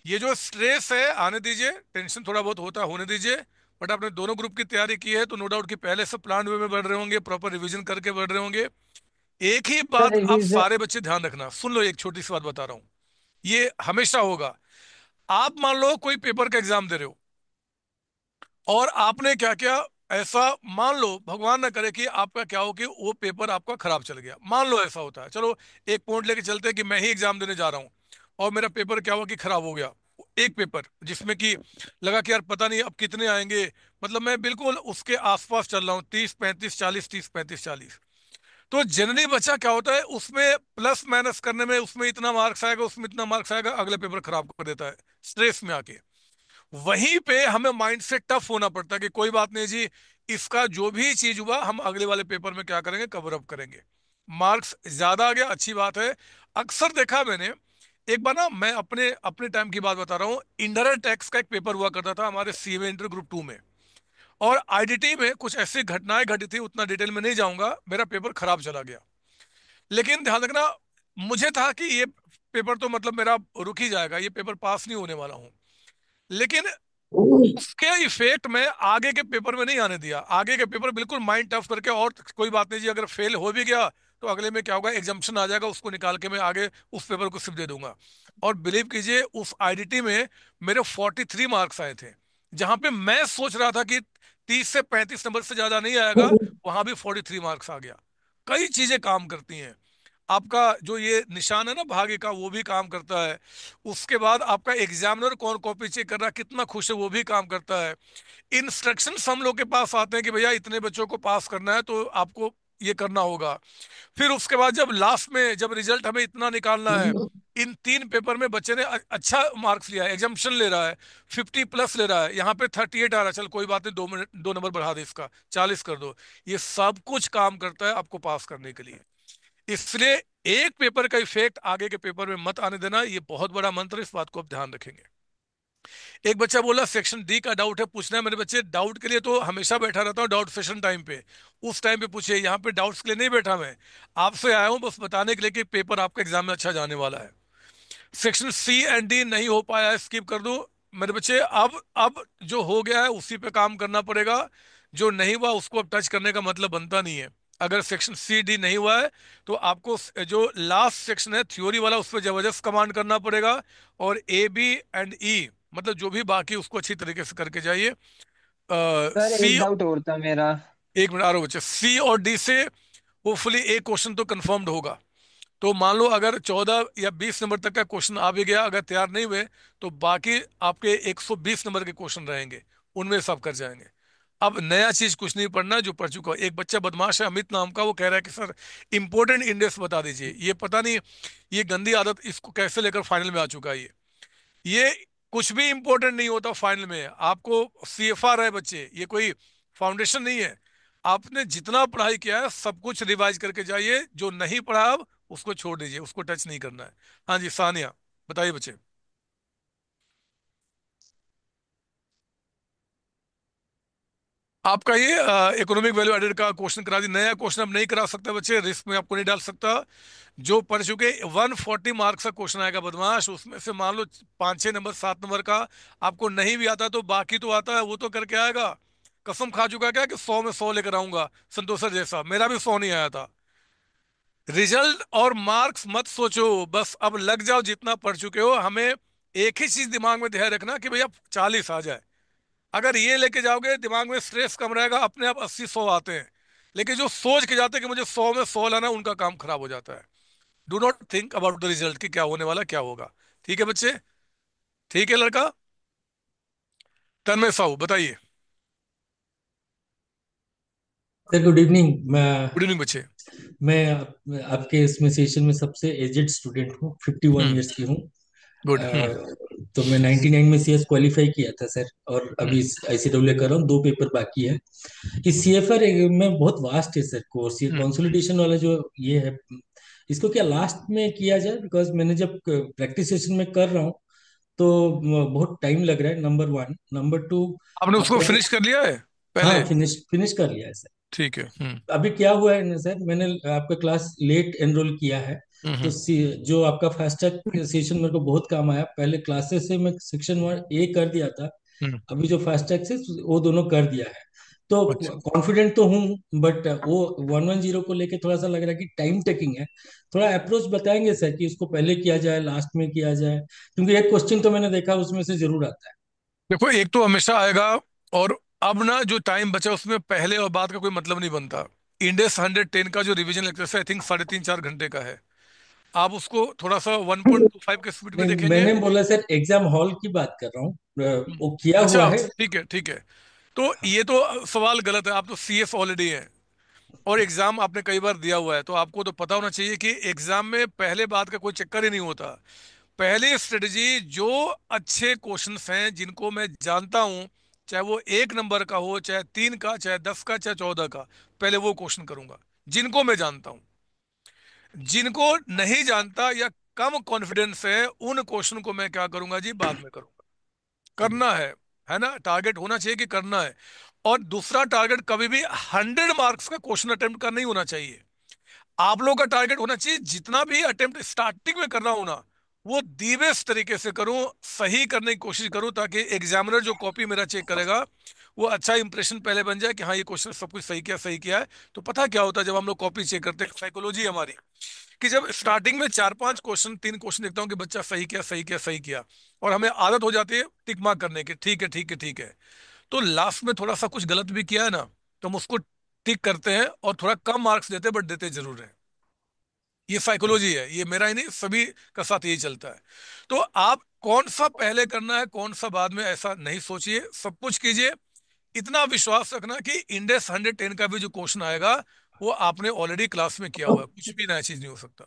ये जो स्ट्रेस है आने दीजिए टेंशन थोड़ा बहुत होता होने दीजिए बट आपने दोनों ग्रुप की तैयारी की है तो नो डाउट कि पहले से प्लान वे में बढ़ रहे होंगे प्रॉपर रिवीजन करके बढ़ रहे होंगे एक ही बात आप सारे बच्चे ध्यान रखना सुन लो एक छोटी सी बात बता रहा हूँ ये हमेशा होगा आप मान लो कोई पेपर का एग्जाम दे रहे हो और आपने क्या क्या ऐसा मान लो भगवान ना करे कि आपका क्या हो कि वो पेपर आपका खराब चल गया मान लो ऐसा होता है चलो एक पॉइंट लेके चलते हैं कि मैं ही एग्जाम देने जा रहा हूँ और मेरा पेपर क्या हुआ कि खराब हो गया एक पेपर जिसमें कि लगा कि यार पता नहीं अब कितने आएंगे मतलब मैं बिल्कुल उसके आसपास चल रहा हूँ तीस पैंतीस चालीस तीस पैंतीस चालीस तो जनरली बच्चा क्या होता है उसमें प्लस माइनस करने में उसमें इतना मार्क्स आएगा उसमें इतना मार्क्स आएगा अगला पेपर खराब कर देता है स्ट्रेस में आके वहीं पे हमें माइंड से टफ होना पड़ता है कि कोई बात नहीं जी इसका जो भी चीज हुआ हम अगले वाले पेपर में क्या करेंगे कवर अप करेंगे मार्क्स ज्यादा आ गया अच्छी बात है अक्सर देखा मैंने एक बार ना मैं अपने अपने टाइम की बात बता रहा हूँ इंडर टैक्स का एक पेपर हुआ करता था हमारे सी इंटर ग्रुप टू में और आईडीटी में कुछ ऐसी घटनाएं घटी थी उतना डिटेल में नहीं जाऊंगा मेरा पेपर खराब चला गया लेकिन ध्यान रखना मुझे था कि ये पेपर तो मतलब मेरा रुक ही जाएगा ये पेपर पास नहीं होने वाला हूँ लेकिन उसके इफेक्ट में आगे के पेपर में नहीं आने दिया आगे के पेपर बिल्कुल माइंड टफ करके और कोई बात नहीं जी अगर फेल हो भी गया तो अगले में क्या होगा एग्जाम्पन आ जाएगा उसको निकाल के मैं आगे उस पेपर को सिर्फ दे दूंगा और बिलीव कीजिए उस आई में मेरे फोर्टी मार्क्स आए थे जहां पे मैं सोच रहा था कि 30 से 35 नंबर से ज्यादा नहीं आएगा वहां भी 43 मार्क्स आ गया कई चीजें काम करती हैं आपका जो ये निशान है ना भाग्य का वो भी काम करता है उसके बाद आपका एग्जामिनर कौन कॉपी चेक कर रहा है कितना खुश है वो भी काम करता है इंस्ट्रक्शन हम लोग के पास आते हैं कि भैया इतने बच्चों को पास करना है तो आपको ये करना होगा फिर उसके बाद जब लास्ट में जब रिजल्ट हमें इतना निकालना है इन तीन पेपर में बच्चे ने अच्छा मार्क्स लिया है एग्जामेशन ले रहा है फिफ्टी प्लस ले रहा है यहाँ पे थर्टी एट आ रहा है चल कोई बात नहीं दो मिनट दो नंबर बढ़ा दे इसका चालीस कर दो ये सब कुछ काम करता है आपको पास करने के लिए इसलिए एक पेपर का इफेक्ट आगे के पेपर में मत आने देना ये बहुत बड़ा मंत्र इस बात को आप ध्यान रखेंगे एक बच्चा बोला सेक्शन डी का डाउट है पूछना है मेरे बच्चे डाउट के लिए तो हमेशा बैठा रहता हूँ डाउट सेशन टाइम पे उस टाइम पे पूछिए यहाँ पे डाउट्स के लिए नहीं बैठा मैं आपसे आया हूँ बस बताने के लिए कि पेपर आपका एग्जाम में अच्छा जाने वाला है सेक्शन सी एंड डी नहीं हो पाया है स्किप कर दो मेरे बच्चे अब अब जो हो गया है उसी पे काम करना पड़ेगा जो नहीं हुआ उसको अब टच करने का मतलब बनता नहीं है अगर सेक्शन सी डी नहीं हुआ है तो आपको जो लास्ट सेक्शन है थ्योरी वाला उस पर जबरदस्त कमांड करना पड़ेगा और ए बी एंड ई मतलब जो भी बाकी उसको अच्छी तरीके से करके जाइए सी और था मेरा एक मिनट आरोप बच्चे सी और डी से होपफुली एक क्वेश्चन तो कंफर्म्ड होगा तो मान लो अगर चौदह या बीस नंबर तक का क्वेश्चन आ भी गया अगर तैयार नहीं हुए तो बाकी आपके एक सौ बीस नंबर के क्वेश्चन रहेंगे उनमें सब कर जाएंगे अब नया चीज कुछ नहीं पढ़ना जो पढ़ चुका एक बच्चा बदमाश है अमित नाम का वो कह रहा है कि सर इंपॉर्टेंट इंडेक्स बता दीजिए ये पता नहीं ये गंदी आदत इसको कैसे लेकर फाइनल में आ चुका है ये ये कुछ भी इंपॉर्टेंट नहीं होता फाइनल में आपको सी एफ आर है बच्चे ये कोई फाउंडेशन नहीं है आपने जितना पढ़ाई किया है सब कुछ रिवाइज करके जाइए जो नहीं पढ़ा अब उसको छोड़ दीजिए उसको टच नहीं करना है हाँ जी सानिया बताइए बच्चे आपका ये इकोनॉमिक वैल्यू एडेड का क्वेश्चन करा दी नया क्वेश्चन आप नहीं करा सकते बच्चे रिस्क में आपको नहीं डाल सकता जो पढ़ चुके 140 मार्क्स का क्वेश्चन आएगा बदमाश उसमें से मान लो पाँच छः नंबर सात नंबर का आपको नहीं भी आता तो बाकी तो आता है वो तो करके आएगा कसम खा चुका क्या कि सौ में सौ लेकर आऊंगा संतोषर जैसा मेरा भी सौ नहीं आया था रिजल्ट और मार्क्स मत सोचो बस अब लग जाओ जितना पढ़ चुके हो हमें एक ही चीज दिमाग में ध्यान रखना कि भैया चालीस आ जाए अगर ये लेके जाओगे दिमाग में स्ट्रेस कम रहेगा अपने आप अस्सी सौ आते हैं लेकिन जो सोच के जाते हैं कि मुझे सौ में सौ लाना उनका काम खराब हो जाता है do not think about the result कि क्या होने वाला क्या होगा ठीक है बच्चे ठीक है लड़का तन्मय साहू बताइए गुड इवनिंग गुड इवनिंग बच्चे मैं आपके इसमें सेशन में सबसे एजेड स्टूडेंट हूँ फिफ्टी वन ईयर्स की हूँ गुड तो मैं 99 में सीएस क्वालिफाई किया था सर और हम्म। अभी आईसीडब्ल्यू कर रहा हूँ दो पेपर बाकी है इस सीएफआर में बहुत वास्ट है सर कोर्स ये कंसोलिडेशन हम्म। वाला जो ये है इसको क्या लास्ट में किया जाए बिकॉज मैंने जब प्रैक्टिस सेशन में कर रहा हूँ तो बहुत टाइम लग रहा है नंबर वन नंबर टू आपने उसको फिनिश कर लिया है पहले हाँ फिनिश फिनिश कर लिया है सर ठीक है हम्म। अभी क्या हुआ है ना सर मैंने आपका क्लास लेट एनरोल किया है तो जो आपका फास्टैग सेशन मेरे को बहुत काम आया पहले क्लासेस से मैं सेक्शन वन ए कर दिया था हम्म। अभी जो फास्टैग से वो दोनों कर दिया है तो कॉन्फिडेंट अच्छा। तो हूँ बट वो वन वन जीरो को लेके थोड़ा सा लग रहा है कि टाइम टेकिंग है थोड़ा अप्रोच बताएंगे सर कि इसको पहले किया जाए लास्ट में किया जाए क्योंकि एक क्वेश्चन तो मैंने देखा उसमें से जरूर आता है देखो एक तो हमेशा आएगा और अब ना जो टाइम बचा उसमें पहले और बाद का कोई मतलब नहीं बनता इंडेस हंड्रेड टेन का जो रिविजन लेक्चर आई थिंक साढ़े तीन चार घंटे का है आप उसको थोड़ा सा 1.25 के स्पीड में देखेंगे मैंने बोला सर एग्जाम हॉल की बात कर रहा हूँ हम्म। वो किया अच्छा, हुआ है ठीक है ठीक है तो हाँ। ये तो सवाल गलत है आप तो सी एस ऑलरेडी है और एग्जाम हाँ। आपने कई बार दिया हुआ है तो आपको तो पता होना चाहिए कि एग्जाम में पहले बात का कोई चक्कर ही नहीं होता पहले स्ट्रेटजी जो अच्छे क्वेश्चन हैं जिनको मैं जानता हूँ चाहे वो एक नंबर का हो चाहे तीन का चाहे दस का चाहे चौदह का पहले वो क्वेश्चन करूंगा जिनको मैं जानता हूँ जिनको नहीं जानता या कम कॉन्फिडेंस है उन क्वेश्चन को मैं क्या करूंगा जी बाद में करूंगा करना है है ना टारगेट होना चाहिए कि करना है और दूसरा टारगेट कभी भी हंड्रेड मार्क्स का क्वेश्चन अटेम्प्ट का नहीं होना चाहिए आप लोगों का टारगेट होना चाहिए जितना भी अटेम्प्ट स्टार्टिंग में करना होना वो दीवेस तरीके से करूं सही करने की कोशिश करूं ताकि एग्जामिनर जो कॉपी मेरा चेक करेगा वो अच्छा इंप्रेशन पहले बन जाए कि हाँ ये क्वेश्चन सब कुछ सही किया सही किया है तो पता क्या होता है जब हम लोग कॉपी चेक करते हैं साइकोलॉजी हमारी कि जब स्टार्टिंग में चार पांच क्वेश्चन तीन क्वेश्चन देखता हूँ कि बच्चा सही किया सही किया सही किया और हमें आदत हो जाती है टिक मार्क करने की ठीक है ठीक है ठीक है तो लास्ट में थोड़ा सा कुछ गलत भी किया है ना तो हम उसको टिक करते हैं और थोड़ा कम मार्क्स देते हैं बट देते जरूर है ये साइकोलॉजी है ये मेरा ही नहीं सभी का साथ यही चलता है तो आप कौन सा पहले करना है कौन सा बाद में ऐसा नहीं सोचिए सब कुछ कीजिए इतना विश्वास रखना कि इंडेस टेन का भी जो क्वेश्चन आएगा वो आपने ऑलरेडी क्लास में किया हुआ है कुछ भी नया चीज नहीं हो सकता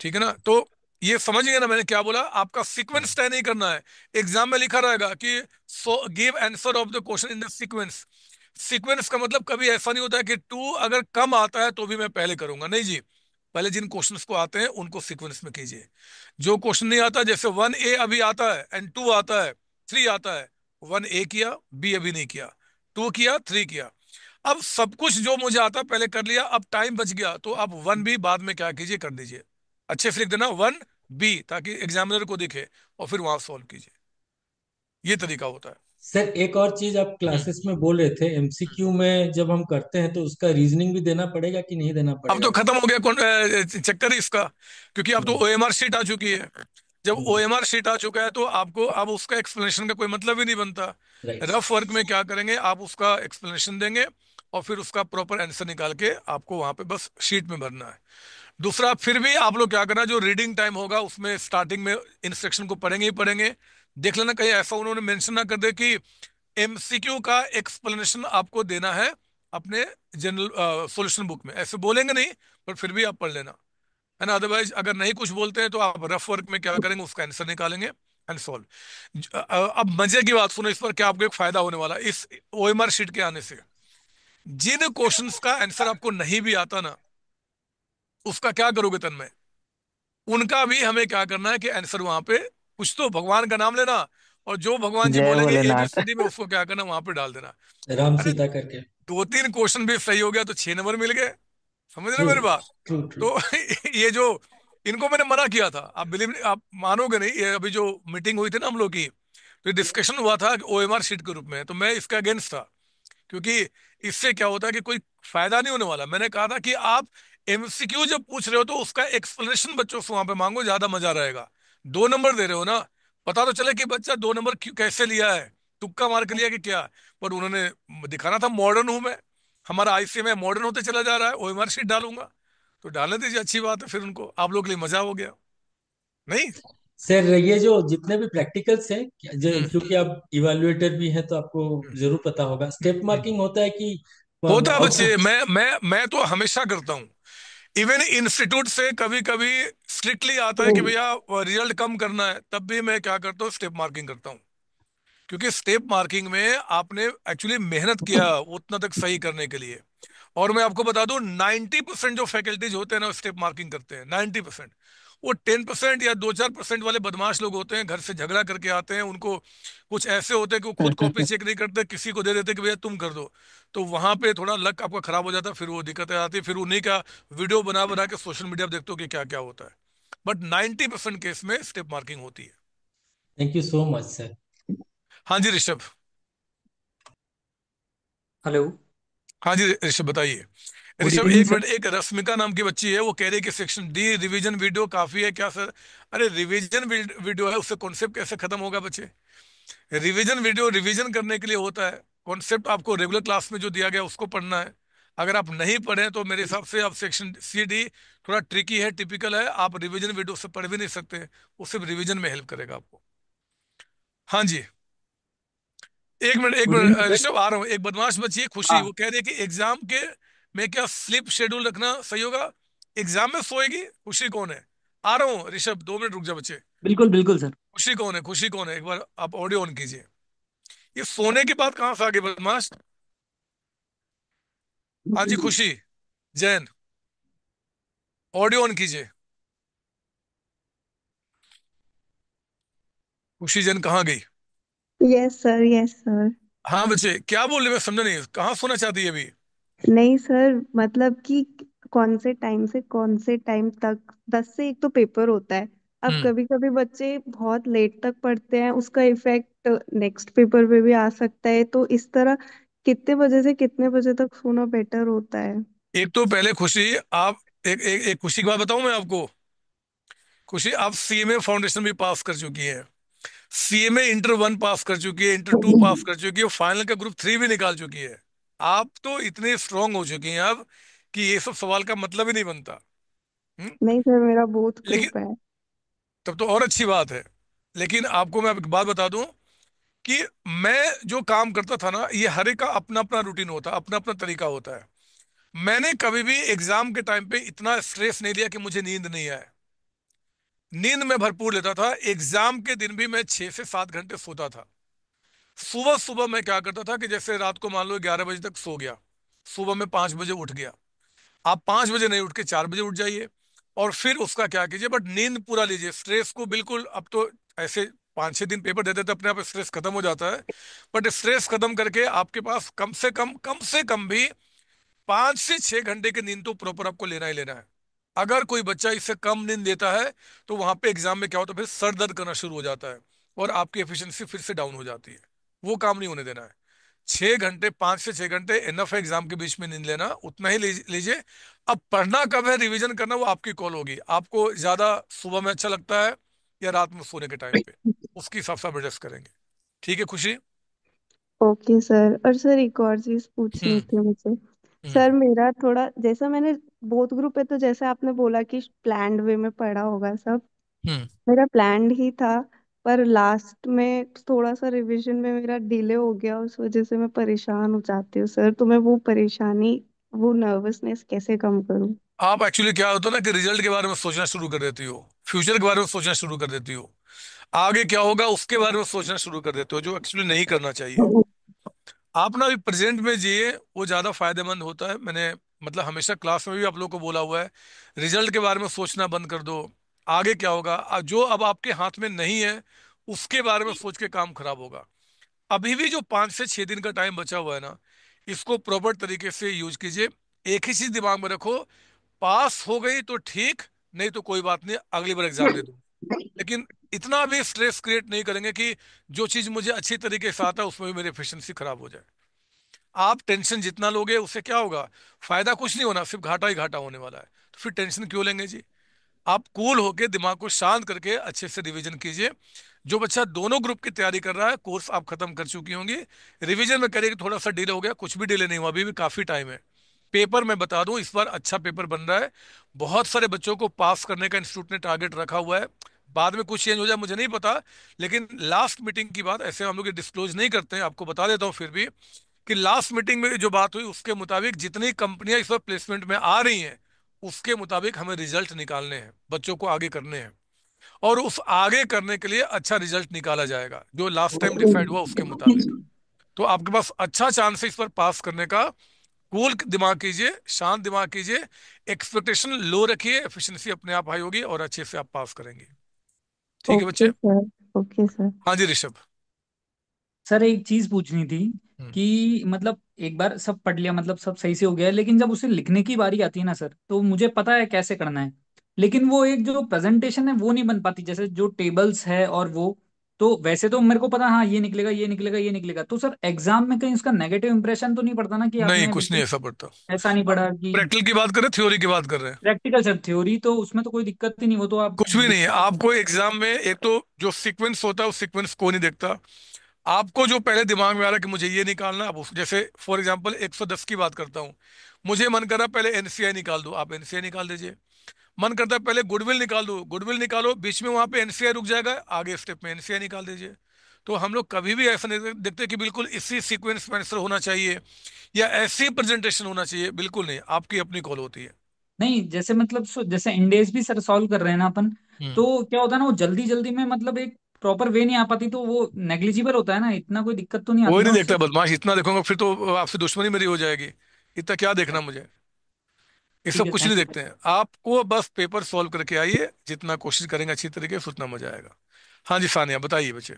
ठीक है ना तो ये समझिए ना मैंने क्या बोला आपका सीक्वेंस तय नहीं करना है एग्जाम में लिखा रहेगा कि so give answer of the question in the sequence sequence का मतलब कभी ऐसा नहीं होता है कि टू अगर कम आता है तो भी मैं पहले करूंगा नहीं जी पहले जिन क्वेश्चंस को आते हैं उनको सीक्वेंस में कीजिए जो क्वेश्चन नहीं आता जैसे वन ए अभी आता है एंड टू आता है थ्री आता है वन ए किया बी अभी नहीं किया टू किया थ्री किया अब सब कुछ जो मुझे आता पहले कर लिया अब टाइम बच गया तो आप वन बी बाद में क्या कीजिए कर दीजिए अच्छे से लिख देना वन बी ताकि एग्जामिनर को दिखे और फिर वहां सॉल्व कीजिए ये तरीका होता है सर एक और चीज आप क्लासेस में बोल रहे थे एमसीक्यू में जब हम करते हैं तो उसका रीजनिंग भी देना पड़ेगा कि नहीं देना पड़ेगा अब तो खत्म हो गया चक्कर इसका क्योंकि अब तो ओ एम हम्म। आ चुकी है जब ओ एम आर शीट आ चुका है तो आपको अब उसका एक्सप्लेनेशन का कोई मतलब ही नहीं बनता रफ वर्क में क्या करेंगे आप उसका एक्सप्लेनेशन देंगे और फिर उसका प्रॉपर आंसर निकाल के आपको वहां पे बस शीट में भरना है दूसरा फिर भी आप लोग क्या करना जो रीडिंग टाइम होगा उसमें स्टार्टिंग में इंस्ट्रक्शन को पढ़ेंगे ही पढ़ेंगे देख लेना कहीं ऐसा उन्होंने मेंशन ना कर दे कि एमसीक्यू का एक्सप्लेनेशन आपको देना है अपने जनरल सॉल्यूशन बुक में ऐसे बोलेंगे नहीं पर फिर भी आप पढ़ लेना है ना अदरवाइज अगर नहीं कुछ बोलते हैं तो आप रफ वर्क में क्या करेंगे उसका आंसर निकालेंगे एंड सॉल्व अब मजे की बात सुनो इस पर क्या आपको एक फायदा होने वाला इस ओ शीट के आने से जिन क्वेश्चन का आंसर आपको नहीं भी आता ना उसका क्या करोगे तन्मय उनका भी हमें क्या करना है कि आंसर वहां पे कुछ तो भगवान का नाम लेना और जो भगवान जी बोलेंगे में उसको क्या करना वहां पे डाल देना राम सीता करके दो तीन क्वेश्चन भी सही हो गया तो छह नंबर मिल गए समझ रहे मेरी बात तो ये जो इनको मैंने मना किया था आप बिलीव आप मानोगे नहीं ये अभी जो मीटिंग हुई थी ना हम लोग की तो डिस्कशन हुआ था ओ एम आर सीट के रूप में तो मैं इसका अगेंस्ट था क्योंकि इससे क्या होता है कि कोई फायदा नहीं होने वाला मैंने कहा था कि आप एमसीक्यू जब पूछ रहे हो तो उसका एक्सप्लेनेशन बच्चों से वहां पे मांगो ज्यादा मजा रहेगा दो नंबर दे रहे हो ना पता तो चले कि बच्चा दो नंबर कैसे लिया है तुक्का मार के लिया कि क्या पर उन्होंने दिखाना था मॉडर्न हूं मैं हमारा आईसीएम मॉडर्न होते चला जा रहा है ओ एम शीट डालूंगा तो डालने दीजिए अच्छी बात है फिर उनको आप लोग के लिए मजा हो गया नहीं सर ये जो जितने भी प्रैक्टिकल्स हैं जो हम्म। क्योंकि आप इवेल्युएटर भी हैं तो आपको हम्म। जरूर पता होगा स्टेप हम्म। मार्किंग होता है कि होता है बच्चे मैं मैं मैं तो हमेशा करता हूँ इवन इंस्टीट्यूट से कभी कभी स्ट्रिक्टली आता है कि oh. भैया रिजल्ट कम करना है तब भी मैं क्या करता हूँ स्टेप मार्किंग करता हूँ क्योंकि स्टेप मार्किंग में आपने एक्चुअली मेहनत किया उतना तक सही करने के लिए और मैं आपको बता दूं नाइन्टी परसेंट जो फैकल्टीज होते हैं ना स्टेप मार्किंग करते हैं 90 परसेंट वो टेन परसेंट या दो चार परसेंट वाले बदमाश लोग होते हैं घर से झगड़ा करके आते हैं उनको कुछ ऐसे होते हैं कि वो खुद कॉपी चेक नहीं करते किसी को दे देते कि भैया तुम कर दो तो वहां पे थोड़ा लक आपका खराब हो जाता है फिर वो दिक्कतें आती है फिर उन्हीं का वीडियो बना बना के सोशल मीडिया पर देखते हो कि क्या क्या होता है बट नाइन्टी परसेंट केस में स्टेप मार्किंग होती है thank you so much sir हाँ जी ऋषभ हेलो हाँ जी ऋषभ बताइए गुड ऋषभ इवनिंग एक सर मिनट एक रश्मिका नाम की बच्ची है वो कह रही है कि सेक्शन डी रिवीजन वीडियो काफी है क्या सर अरे रिवीजन वीडियो है उससे कॉन्सेप्ट कैसे खत्म होगा बच्चे रिवीजन वीडियो रिवीजन करने के लिए होता है कॉन्सेप्ट आपको रेगुलर क्लास में जो दिया गया उसको पढ़ना है अगर आप नहीं पढ़ें तो मेरे हिसाब से आप सेक्शन सी डी थोड़ा ट्रिकी है टिपिकल है आप रिवीजन वीडियो से पढ़ भी नहीं सकते वो सिर्फ रिवीजन में हेल्प करेगा आपको हाँ जी एक मिनट एक मिनट ऋषभ आ रहा हूँ एक बदमाश बच्ची है खुशी हाँ। वो कह रही है कि एग्जाम के में क्या स्लिप शेड्यूल रखना सही होगा एग्जाम में सोएगी खुशी कौन है आ रहा हूँ ऋषभ दो मिनट रुक जा बच्चे बिल्कुल बिल्कुल सर खुशी कौन है खुशी कौन है एक बार आप ऑडियो ऑन कीजिए ये सोने की बात कहाँ से आगे बदमाश हाँ जी खुशी जैन ऑडियो ऑन कीजिए खुशी जैन कहाँ गई यस सर यस सर हाँ बच्चे क्या बोल रहे मैं समझा नहीं कहाँ सोना अच्छा चाहती है अभी नहीं सर मतलब कि कौन से टाइम से कौन से टाइम तक दस से एक तो पेपर होता है अब हम्म कभी कभी बच्चे बहुत लेट तक पढ़ते हैं उसका इफेक्ट नेक्स्ट पेपर पे भी आ सकता है तो इस तरह कितने बजे से कितने बजे तक सोना बेटर होता है एक तो पहले खुशी आप एक एक, एक खुशी की बात बताऊं मैं आपको खुशी आप सीएमए फाउंडेशन भी पास कर चुकी है सीएमए इंटर वन पास कर चुकी है इंटर टू पास कर चुकी है फाइनल का ग्रुप थ्री भी निकाल चुकी है आप तो इतने स्ट्रॉन्ग हो चुके हैं अब कि ये सब सवाल का मतलब ही नहीं बनता हुँ? हम्म? नहीं सर मेरा बहुत लेकिन है तब तो और अच्छी बात है लेकिन आपको मैं एक बात बता दूं कि मैं जो काम करता था ना ये हर एक का अपना अपना रूटीन होता है अपना अपना तरीका होता है मैंने कभी भी एग्जाम के टाइम पे इतना स्ट्रेस नहीं लिया कि मुझे नींद नहीं आए नींद में भरपूर लेता था एग्जाम के दिन भी मैं छह से सात घंटे सोता था सुबह सुबह मैं क्या करता था कि जैसे रात को मान लो ग्यारह बजे तक सो गया सुबह में पांच बजे उठ गया आप पांच बजे नहीं उठ के चार बजे उठ जाइए और फिर उसका क्या कीजिए बट नींद पूरा लीजिए स्ट्रेस को बिल्कुल अब तो ऐसे पांच छह दिन पेपर देते तो अपने आप स्ट्रेस खत्म हो जाता है बट स्ट्रेस खत्म करके आपके पास कम से कम कम से कम भी पांच से छह घंटे की नींद तो प्रॉपर आपको लेना ही लेना है अगर कोई बच्चा इससे कम दिन देता है तो वहां पे एग्जाम में क्या होता है फिर सर दर्द करना शुरू हो जाता है और आपकी एफिशिएंसी फिर से डाउन हो जाती है वो काम नहीं होने देना है छह घंटे पांच से छह घंटे इनफ है एग्जाम के बीच में नींद लेना उतना ही लीजिए अब पढ़ना कब है रिविजन करना वो आपकी कॉल होगी आपको ज़्यादा सुबह में अच्छा लगता है या रात में सोने के टाइम पे उसकी हिसाब से एडजस्ट करेंगे ठीक है खुशी ओके सर और सर एक और चीज पूछनी हम्म। थी मुझे हम्म। सर मेरा थोड़ा जैसा मैंने बोथ ग्रुप है तो जैसे आपने बोला कि प्लान्ड वे में पढ़ा होगा सब हम्म मेरा प्लान्ड ही था पर लास्ट में थोड़ा सा रिवीजन में मेरा डिले हो गया उस वजह से मैं परेशान हो जाती हूँ सर तो मैं वो परेशानी वो नर्वसनेस कैसे कम करूँ आप एक्चुअली क्या होता है ना कि रिजल्ट के बारे में सोचना शुरू कर देती हो फ्यूचर के बारे में सोचना शुरू कर देती हो आगे क्या होगा उसके बारे में सोचना शुरू कर देते हो जो एक्चुअली नहीं करना चाहिए आप ना अभी प्रेजेंट में जिए वो ज्यादा फायदेमंद होता है मैंने मतलब हमेशा क्लास में भी आप लोगों को बोला हुआ है रिजल्ट के बारे में सोचना बंद कर दो आगे क्या होगा जो अब आपके हाथ में नहीं है उसके बारे में सोच के काम खराब होगा अभी भी जो पांच से छह दिन का टाइम बचा हुआ है ना इसको प्रॉपर तरीके से यूज कीजिए एक ही चीज दिमाग में रखो पास हो गई तो ठीक नहीं तो कोई बात नहीं अगली बार एग्जाम दे दो लेकिन इतना भी स्ट्रेस क्रिएट नहीं करेंगे कि जो चीज मुझे अच्छी तरीके से आता है उसमें भी मेरी एफिशिएंसी खराब हो जाए आप टेंशन जितना लोगे उससे क्या होगा फायदा कुछ नहीं होना सिर्फ घाटा ही घाटा होने वाला है तो फिर टेंशन क्यों लेंगे जी आप कूल होके दिमाग को शांत करके अच्छे से रिवीजन कीजिए जो बच्चा दोनों ग्रुप की तैयारी कर रहा है कोर्स आप खत्म कर चुकी होंगी रिवीजन में करिए थोड़ा सा डिले हो गया कुछ भी डिले नहीं हुआ अभी भी काफी टाइम है पेपर मैं बता दूं इस बार अच्छा पेपर बन रहा है बहुत सारे बच्चों को पास करने का इंस्टीट्यूट ने टारगेट रखा हुआ है बाद में कुछ चेंज हो जाए मुझे नहीं पता लेकिन लास्ट मीटिंग की बात ऐसे हम लोग डिस्क्लोज नहीं करते हैं आपको बता देता हूँ फिर भी कि लास्ट मीटिंग में जो बात हुई उसके मुताबिक जितनी कंपनियां इस वक्त प्लेसमेंट में आ रही हैं उसके मुताबिक हमें रिजल्ट निकालने हैं बच्चों को आगे करने हैं और उस आगे करने के लिए अच्छा रिजल्ट निकाला जाएगा जो लास्ट टाइम डिसाइड हुआ उसके मुताबिक तो आपके पास अच्छा चांस है इस पर पास करने का कूल दिमाग कीजिए शांत दिमाग कीजिए एक्सपेक्टेशन लो रखिए एफिशिएंसी अपने आप हाई होगी और अच्छे से आप पास करेंगे ठीक है बच्चे ओके सर हाँ जी ऋषभ सर एक चीज पूछनी थी हम्म। कि मतलब एक बार सब पढ़ लिया मतलब सब सही से हो गया लेकिन जब उसे लिखने की बारी आती है ना सर तो मुझे पता है कैसे करना है लेकिन वो एक जो प्रेजेंटेशन है वो नहीं बन पाती जैसे जो टेबल्स है और वो तो वैसे तो मेरे को पता हाँ ये निकलेगा ये निकलेगा ये निकलेगा तो सर एग्जाम में कहीं उसका नेगेटिव इंप्रेशन तो नहीं पड़ता ना कि नहीं आपने कुछ नहीं बिल्कुल ऐसा पड़ता ऐसा नहीं पड़ा कि प्रैक्टिकल की बात कर रहे हैं थ्योरी की बात कर रहे हैं प्रैक्टिकल सर थ्योरी तो उसमें तो कोई दिक्कत ही नहीं वो तो आप कुछ भी नहीं है आपको एग्जाम में एक तो जो सीक्वेंस होता है उस सीक्वेंस को नहीं देखता आपको जो पहले दिमाग में आ रहा कि मुझे ये निकालना अब जैसे फॉर एग्जांपल 110 की बात करता हूँ मुझे मन कर रहा पहले एनसीआई निकाल दो आप एनसीआई निकाल दीजिए मन करता है पहले गुडविल निकाल दो गुडविल निकालो बीच में वहां पे एनसीआई रुक जाएगा आगे स्टेप में एनसीआई निकाल दीजिए तो हम लोग कभी भी ऐसा नहीं देखते कि बिल्कुल इसी सीक्वेंस में आंसर होना चाहिए या ऐसी प्रेजेंटेशन होना चाहिए बिल्कुल नहीं आपकी अपनी कॉल होती है नहीं जैसे मतलब जैसे इंडेज भी सर सॉल्व कर रहे हैं ना अपन हम्म। तो क्या होता है ना वो जल्दी जल्दी में मतलब एक प्रॉपर वे नहीं आ पाती तो वो नेग्लिजिबल होता है ना इतना कोई दिक्कत तो नहीं कोई आती नहीं ना देखता उससे बदमाश इतना देखूंगा फिर तो आपसे दुश्मनी मेरी हो जाएगी इतना क्या देखना मुझे ये ठीक सब है कुछ नहीं थैंक देखते हैं आपको बस पेपर सॉल्व करके आइए जितना कोशिश करेंगे अच्छी तरीके से उतना मजा आएगा हाँ जी सानिया बताइए बच्चे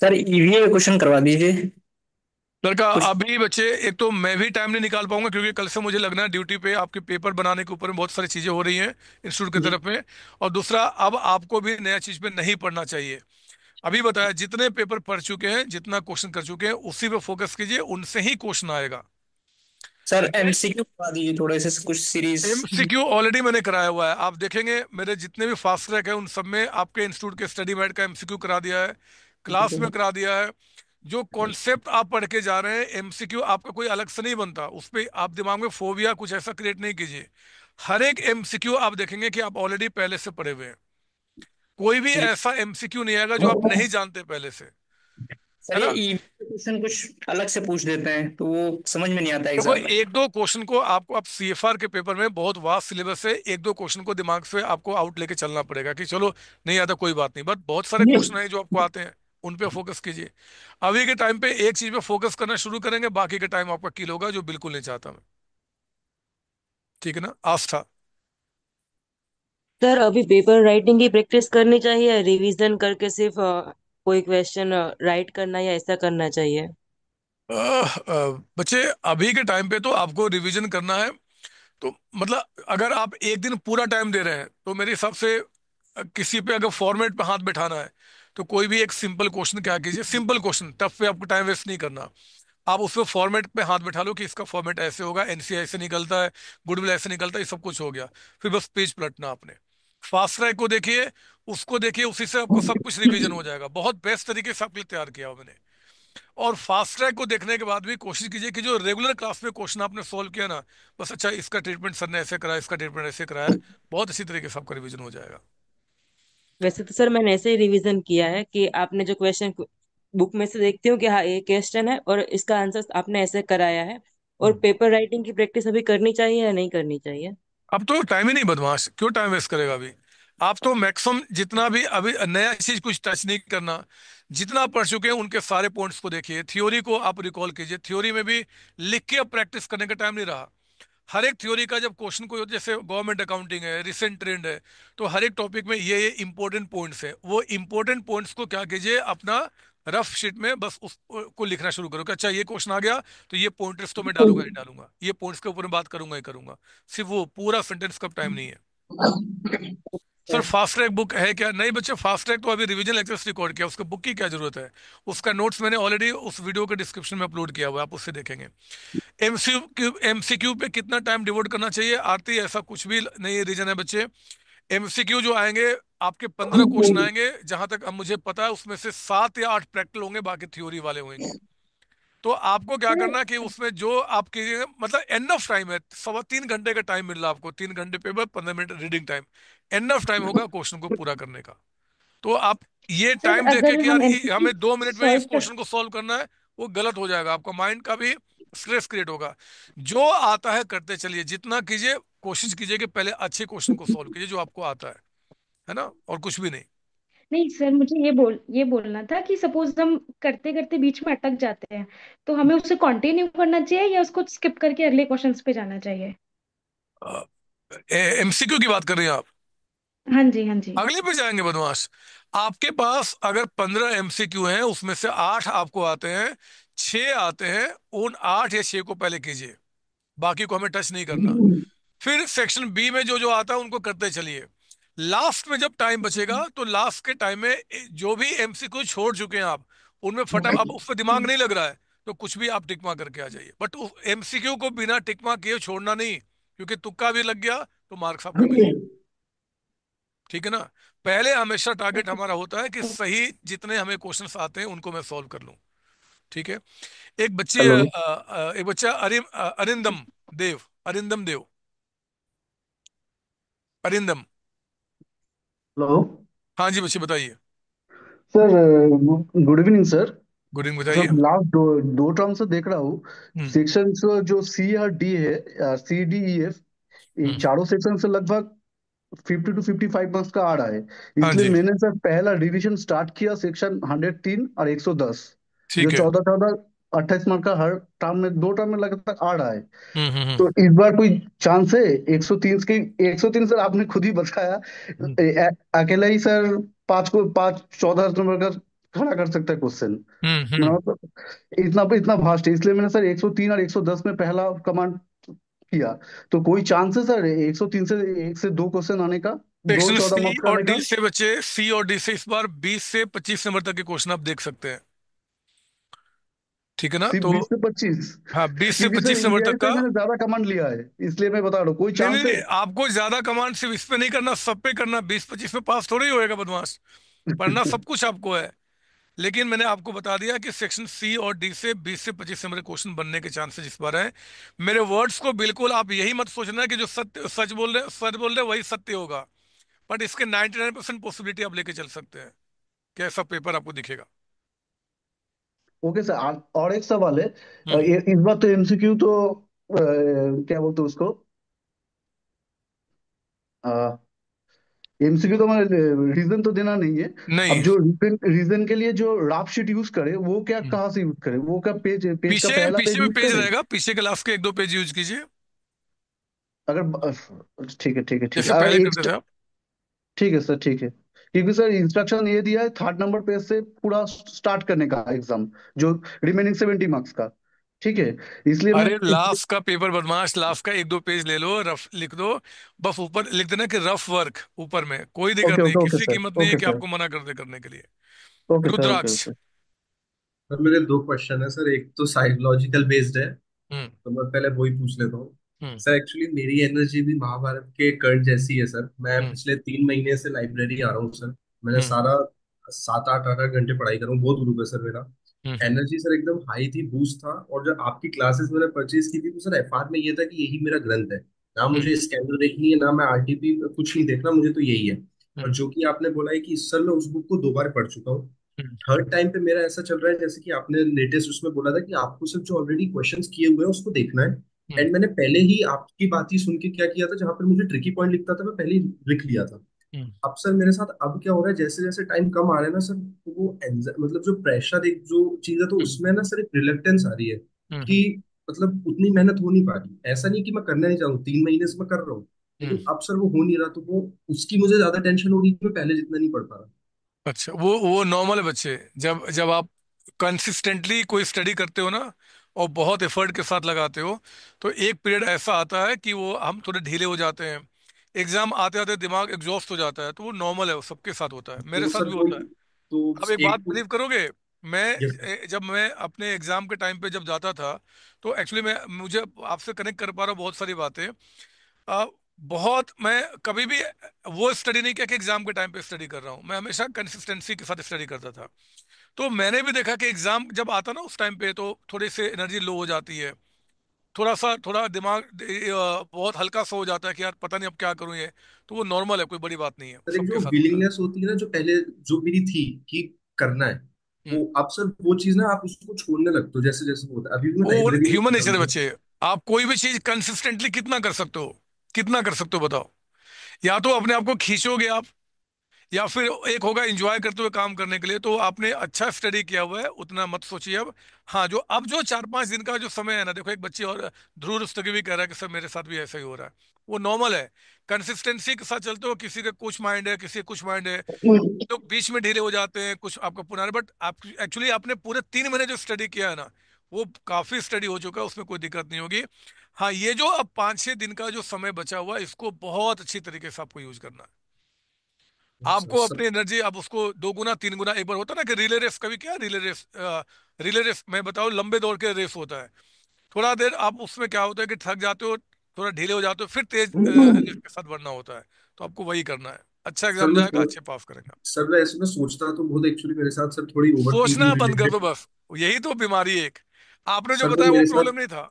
सर ईवीए क्वेश्चन करवा दीजिए लड़का अभी बच्चे एक तो मैं भी टाइम नहीं निकाल पाऊंगा क्योंकि कल से मुझे लगना है ड्यूटी पे आपके पेपर बनाने के ऊपर में बहुत सारी चीजें हो रही हैं इंस्टीट्यूट की तरफ में और दूसरा अब आपको भी नया चीज पे नहीं पढ़ना चाहिए अभी बताया जितने पेपर पढ़ चुके हैं जितना क्वेश्चन कर चुके हैं उसी पे फोकस कीजिए उनसे ही क्वेश्चन आएगा सर एमसीक्यू करा दीजिए थोड़े से कुछ सीरीज एमसीक्यू ऑलरेडी मैंने कराया हुआ है आप देखेंगे मेरे जितने भी फास्ट ट्रैक है उन सब में आपके इंस्टीट्यूट के स्टडी मैट का एमसीक्यू करा दिया है क्लास में करा दिया है जो कॉन्सेप्ट आप पढ़ के जा रहे हैं एमसीक्यू आपका कोई अलग से नहीं बनता उस पर आप दिमाग में फोबिया कुछ ऐसा क्रिएट नहीं कीजिए हर एक एमसीक्यू आप देखेंगे कि आप ऑलरेडी पहले से पढ़े हुए हैं कोई भी ऐसा एमसीक्यू नहीं आएगा जो आप तो- नहीं जानते पहले से सर क्वेश्चन कुछ अलग से पूछ देते हैं तो वो समझ में नहीं आता है तो एक दो क्वेश्चन को आपको आप आर के पेपर में बहुत वास्ट सिलेबस है एक दो क्वेश्चन को दिमाग से आपको आउट लेके चलना पड़ेगा कि चलो नहीं आता कोई बात नहीं बट बहुत सारे क्वेश्चन है जो आपको आते हैं उन पे फोकस कीजिए अभी के टाइम पे एक चीज पे फोकस करना शुरू करेंगे बाकी का टाइम आपका किल होगा जो बिल्कुल नहीं चाहता मैं ठीक है ना आस्था सर अभी पेपर राइटिंग की प्रैक्टिस करनी चाहिए रिवीजन करके सिर्फ कोई क्वेश्चन राइट करना या ऐसा करना चाहिए बच्चे अभी के टाइम पे तो आपको रिवीजन करना है तो मतलब अगर आप एक दिन पूरा टाइम दे रहे हैं तो मेरे हिसाब से किसी पे अगर फॉर्मेट पे हाथ बैठाना है तो कोई भी एक सिंपल क्वेश्चन क्या कीजिए सिंपल क्वेश्चन टफ पे आपको टाइम वेस्ट नहीं करना आप उस फॉर्मेट पे हाथ बैठा लो कि इसका फॉर्मेट ऐसे होगा एनसीआई से निकलता है गुडविल ऐसे निकलता है सब कुछ हो गया फिर बस पेज पलटना आपने फास्ट ट्रैक को देखिए उसको देखिए उसी से आपको सब कुछ रिविजन हो जाएगा बहुत बेस्ट तरीके से आपके लिए तैयार किया मैंने और फास्ट ट्रैक को देखने के बाद भी कोशिश कीजिए कि जो रेगुलर क्लास में क्वेश्चन आपने सोल्व किया ना बस अच्छा इसका ट्रीटमेंट सर ने ऐसे कराया इसका ट्रीटमेंट ऐसे कराया बहुत अच्छी तरीके से आपका रिविजन हो जाएगा वैसे तो सर मैंने ऐसे ही रिवीजन किया है कि आपने जो क्वेश्चन बुक में से देखती हूँ कि हाँ ये क्वेश्चन है और इसका आंसर आपने ऐसे कराया है और पेपर हम्म। राइटिंग की प्रैक्टिस अभी करनी चाहिए या नहीं करनी चाहिए अब तो टाइम ही नहीं बदमाश क्यों टाइम वेस्ट करेगा अभी आप तो मैक्सिमम जितना भी अभी नया चीज कुछ टच नहीं करना जितना पढ़ चुके हैं उनके सारे पॉइंट्स को देखिए थ्योरी को आप रिकॉल कीजिए थ्योरी में भी लिख के अब प्रैक्टिस करने का टाइम नहीं रहा हर एक थ्योरी का जब क्वेश्चन कोई होता है जैसे गवर्नमेंट अकाउंटिंग है रिसेंट ट्रेंड है तो हर एक टॉपिक में ये ये इंपॉर्टेंट पॉइंट्स है वो इंपॉर्टेंट पॉइंट्स को क्या कीजिए अपना रफ शीट में बस उसको लिखना शुरू करो कि अच्छा ये क्वेश्चन आ गया तो ये पॉइंट्स तो मैं डालूंगा ही डालूंगा ये पॉइंट्स के ऊपर बात करूंगा ही करूंगा सिर्फ वो पूरा सेंटेंस कब टाइम नहीं है सर फास्ट ट्रैक बुक है क्या नहीं बच्चे फास्ट ट्रैक तो अभी रिवीजन लेक्चर्स रिकॉर्ड किया उसको बुक की क्या जरूरत है उसका नोट्स मैंने ऑलरेडी उस वीडियो के डिस्क्रिप्शन में अपलोड किया हुआ है आप उससे देखेंगे एमसीक्यू एमसीक्यू पे कितना टाइम डिवोट करना चाहिए आरती ऐसा कुछ भी नहीं रीजन है बच्चे एमसीक्यू जो आएंगे आपके पंद्रह क्वेश्चन आएंगे जहां तक मुझे पता है उसमें से सात या आठ प्रैक्टिकल होंगे बाकी थ्योरी वाले होंगे तो आपको क्या तो करना कि उसमें जो आपके मतलब एंड ऑफ टाइम है सवा तीन घंटे का टाइम मिल रहा आपको तीन घंटे पे पंद्रह minute reading time end of time होगा क्वेश्चन को पूरा करने का तो आप ये टाइम देखें कि यार हमें दो मिनट में इस क्वेश्चन को सॉल्व करना है वो गलत हो जाएगा आपका माइंड का भी स्ट्रेस क्रिएट होगा जो आता है करते चलिए जितना कीजिए कोशिश कीजिए कि पहले अच्छे क्वेश्चन को सॉल्व कीजिए जो आपको आता है है ना और कुछ भी नहीं नहीं सर मुझे ये बोल ये बोलना था कि सपोज हम करते करते बीच में अटक जाते हैं तो हमें उसे कंटिन्यू करना चाहिए या उसको स्किप करके अगले क्वेश्चन पे जाना चाहिए एमसीक्यू की बात कर रही हैं आप हाँ जी हाँ जी अगले पे जाएंगे बदमाश आपके पास अगर पंद्रह एमसीक्यू हैं उसमें से आठ आपको आते हैं छह आते हैं उन आठ या छह को पहले कीजिए बाकी को हमें टच नहीं करना हम्म। फिर सेक्शन बी में जो जो आता है उनको करते चलिए लास्ट में जब टाइम बचेगा हम्म। तो लास्ट के टाइम में जो भी एमसीक्यू छोड़ चुके हैं आप उनमें फटा आप उस पर दिमाग नहीं लग रहा है तो कुछ भी आप टिकमा करके आ जाइए बट एमसीक्यू को बिना टिकमा किए छोड़ना नहीं क्योंकि तुक्का भी लग गया तो मार्क्स आपको मिल ठीक है ना पहले हमेशा टारगेट हमारा होता है कि सही जितने हमें क्वेश्चन आते हैं उनको मैं सॉल्व कर लूं ठीक है एक बच्ची एक बच्चा अरि अरिंदम देव अरिंदम देव अरिंदम हेलो हाँ जी बच्चे बताइए sir good evening sir good evening sir बताइए लास्ट दो दो टर्म से देख रहा हूँ हम्म सेक्शन जो सी और डी है सी डी ई एफ ये चारों सेक्शन से लगभग fifty two fifty five marks का आ रहा है हाँ इसलिए जी मैंने सर पहला रिवीजन स्टार्ट किया सेक्शन हंड्रेड तीन और एक सौ दस जो ठीक है चौदह चौदह अट्ठाईस मार्क का हर टर्म में दो टर्म में लगातार आ रहा है हम्म, हम्म, हम्म। तो इस बार कोई चांस है एक सौ तीन के तीन सर आपने खुद ही बताया अकेला ही सर पांच को पांच चौदह नंबर का खड़ा कर सकता है क्वेश्चन हाँ, तो इतना इतना फास्ट है इसलिए मैंने सर 103 और 110 में पहला कमांड किया तो कोई चांस है सर 103 से एक से दो क्वेश्चन आने का दो चौदह मार्क और डी से बचे सी और डी से इस बार 20 से 25 नंबर तक के क्वेश्चन आप देख सकते हैं ठीक है ना तो बीस से पच्चीस हाँ बीस से पच्चीस नंबर तक का ज्यादा कमांड लिया है इसलिए मैं बता रहा हूँ कोई नहीं, आपको ज्यादा कमांड सिर्फ इस पे नहीं करना सब पे करना बीस पच्चीस में पास थोड़ा ही होएगा बदमाश पढ़ना सब कुछ आपको है लेकिन मैंने आपको बता दिया कि सेक्शन सी और डी से 20 से 25 से मेरे क्वेश्चन बनने के चांसेस इस बार हैं मेरे वर्ड्स को बिल्कुल आप यही मत सोचना कि जो सत्य सच बोल रहे सच बोल रहे वही सत्य होगा बट इसके 99 परसेंट पॉसिबिलिटी आप लेके चल सकते हैं कैसा पेपर आपको दिखेगा ओके सर और एक सवाल है हम्म। इस बार तो एमसीक्यू तो आ, क्या बोलते उसको एमसीक्यू तो हमारे रीजन तो देना नहीं है अब नहीं जो रीजन रीजन के लिए जो राफ शीट यूज करे वो क्या हम्म। कहाँ से यूज करे वो क्या पेज पेज का पीछे पहला पीछे पेज में यूज पेज करे रहेगा पीछे के लाफ के एक दो पेज यूज कीजिए अगर ठीक है ठीक है ठीक है अगर पहले करते थे आप ठीक है सर ठीक है क्योंकि सर इंस्ट्रक्शन ये दिया है थर्ड नंबर पेज से पूरा स्टार्ट करने का एग्जाम जो रिमेनिंग सेवेंटी मार्क्स का ठीक है इसलिए अरे लाफ का पेपर बदमाश लाफ का एक दो पेज ले लो रफ लिख दो बस ऊपर लिख देना कि रफ वर्क ऊपर में कोई दिक्कत नहीं okay, किसी कीमत नहीं है कि आपको मना कर दे करने के लिए रुद्राक्ष सर मेरे दो क्वेश्चन है सर एक तो साइकोलॉजिकल बेस्ड है हम्म। तो मैं पहले वही पूछ लेता हूँ हम्म। सर एक्चुअली मेरी एनर्जी भी महाभारत के कर्ण जैसी है सर मैं हम्म। पिछले तीन महीने से लाइब्रेरी आ रहा हूँ सर मैंने हम्म। सारा सात आठ आठ घंटे पढ़ाई कर रहा हूँ बहुत ग्रुप है सर मेरा एनर्जी सर एकदम हाई थी बूस्ट था और जो आपकी क्लासेस मैंने परचेज की थी तो सर एफ में ये था कि यही मेरा ग्रंथ है ना मुझे स्कैनर देखनी है ना मैं आर पी कुछ नहीं देखना मुझे तो यही है और जो कि आपने बोला है कि सर मैं उस बुक को दो बार पढ़ चुका हूँ थर्ड टाइम पे मेरा ऐसा चल रहा है जैसे कि आपने लेटेस्ट उसमें बोला था कि आपको सिर्फ जो ऑलरेडी क्वेश्चंस किए हुए हैं उसको देखना है एंड हम्म। मैंने पहले ही आपकी बात ही सुन के क्या किया था जहां पर मुझे ट्रिकी पॉइंट लिखता था मैं पहले लिख लिया था हम्म। अब सर मेरे साथ अब क्या हो रहा है जैसे जैसे टाइम कम आ रहा है ना सर तो वो मतलब जो प्रेशर एक जो चीज है तो हम्म। उसमें ना सर एक रिलेक्टेंस आ रही है कि मतलब उतनी मेहनत हो नहीं पा रही ऐसा नहीं कि मैं करना नहीं चाहूँ तीन महीने से मैं कर रहा हूँ लेकिन अब सर वो हो नहीं रहा तो वो उसकी मुझे ज्यादा टेंशन हो रही है मैं पहले जितना नहीं पढ़ पा रहा अच्छा वो वो नॉर्मल है बच्चे जब जब आप कंसिस्टेंटली कोई स्टडी करते हो ना और बहुत एफर्ट के साथ लगाते हो तो एक पीरियड ऐसा आता है कि वो हम थोड़े ढीले हो जाते हैं एग्जाम आते आते दिमाग एग्जॉस्ट हो जाता है तो वो नॉर्मल है सबके साथ होता है मेरे तो साथ भी तो होता है तो अब एक बात बिलीव करोगे मैं जब मैं अपने एग्जाम के टाइम पे जब जाता था तो एक्चुअली मैं मुझे आपसे कनेक्ट कर पा रहा हूँ बहुत सारी बातें बहुत मैं कभी भी वो स्टडी नहीं किया कि एग्जाम के टाइम पे स्टडी कर रहा हूँ मैं हमेशा कंसिस्टेंसी के साथ स्टडी करता था तो मैंने भी देखा कि एग्ज़ाम जब आता ना उस टाइम पे तो थोड़ी सी एनर्जी लो हो जाती है थोड़ा सा थोड़ा दिमाग बहुत हल्का सा हो जाता है कि यार पता नहीं अब क्या करूं ये तो वो नॉर्मल है कोई बड़ी बात नहीं है अरे सबके जो साथ विलिंगनेस होती है ना जो पहले जो मेरी थी कि करना है हम्म। वो अब सर वो चीज ना आप उसको छोड़ने लगते हो जैसे जैसे होता है अभी भी मैं और लाइब्रेरी ह्यूमन नेचर है बच्चे आप कोई भी चीज़ कंसिस्टेंटली कितना कर सकते हो कितना कर सकते हो बताओ या तो अपने आप को खींचोगे आप या फिर एक होगा इंजॉय करते हुए काम करने के लिए तो आपने अच्छा स्टडी किया हुआ है उतना मत सोचिए अब हाँ जो अब जो चार पांच दिन का जो समय है ना देखो एक बच्ची और ध्रुव रुस्तगी भी कह रहा है कि सर मेरे साथ भी ऐसा ही हो रहा है वो नॉर्मल है कंसिस्टेंसी के साथ चलते हो किसी का कुछ माइंड है किसी का कुछ माइंड है लोग हम्म। तो बीच में ढीले हो जाते हैं कुछ आपका पुराना बट आप एक्चुअली आपने पूरे तीन महीने जो स्टडी किया है ना वो काफी स्टडी हो चुका है उसमें कोई दिक्कत नहीं होगी हाँ ये जो अब पांच छह दिन का जो समय बचा हुआ है इसको बहुत अच्छी तरीके से आपको यूज करना है आपको अपनी एनर्जी आप उसको दो गुना तीन गुना एक बार होता ना कि रिले रेस कभी क्या रिले रेस रिले रेस मैं बताऊँ लंबे दौड़ के रेस होता है थोड़ा देर आप उसमें क्या होता है कि थक जाते हो थोड़ा ढीले हो जाते हो फिर तेज हम्म, हम्म। के साथ बढ़ना होता है तो आपको वही करना है अच्छा एग्जाम जाएगा तो अच्छे पास करेगा सर मैं इसमें सोचता तो बहुत एक्चुअली मेरे साथ सर थोड़ी ओवर सोचना बंद कर दो बस यही तो बीमारी एक आपने जो तो बताया वो प्रॉब्लम नहीं था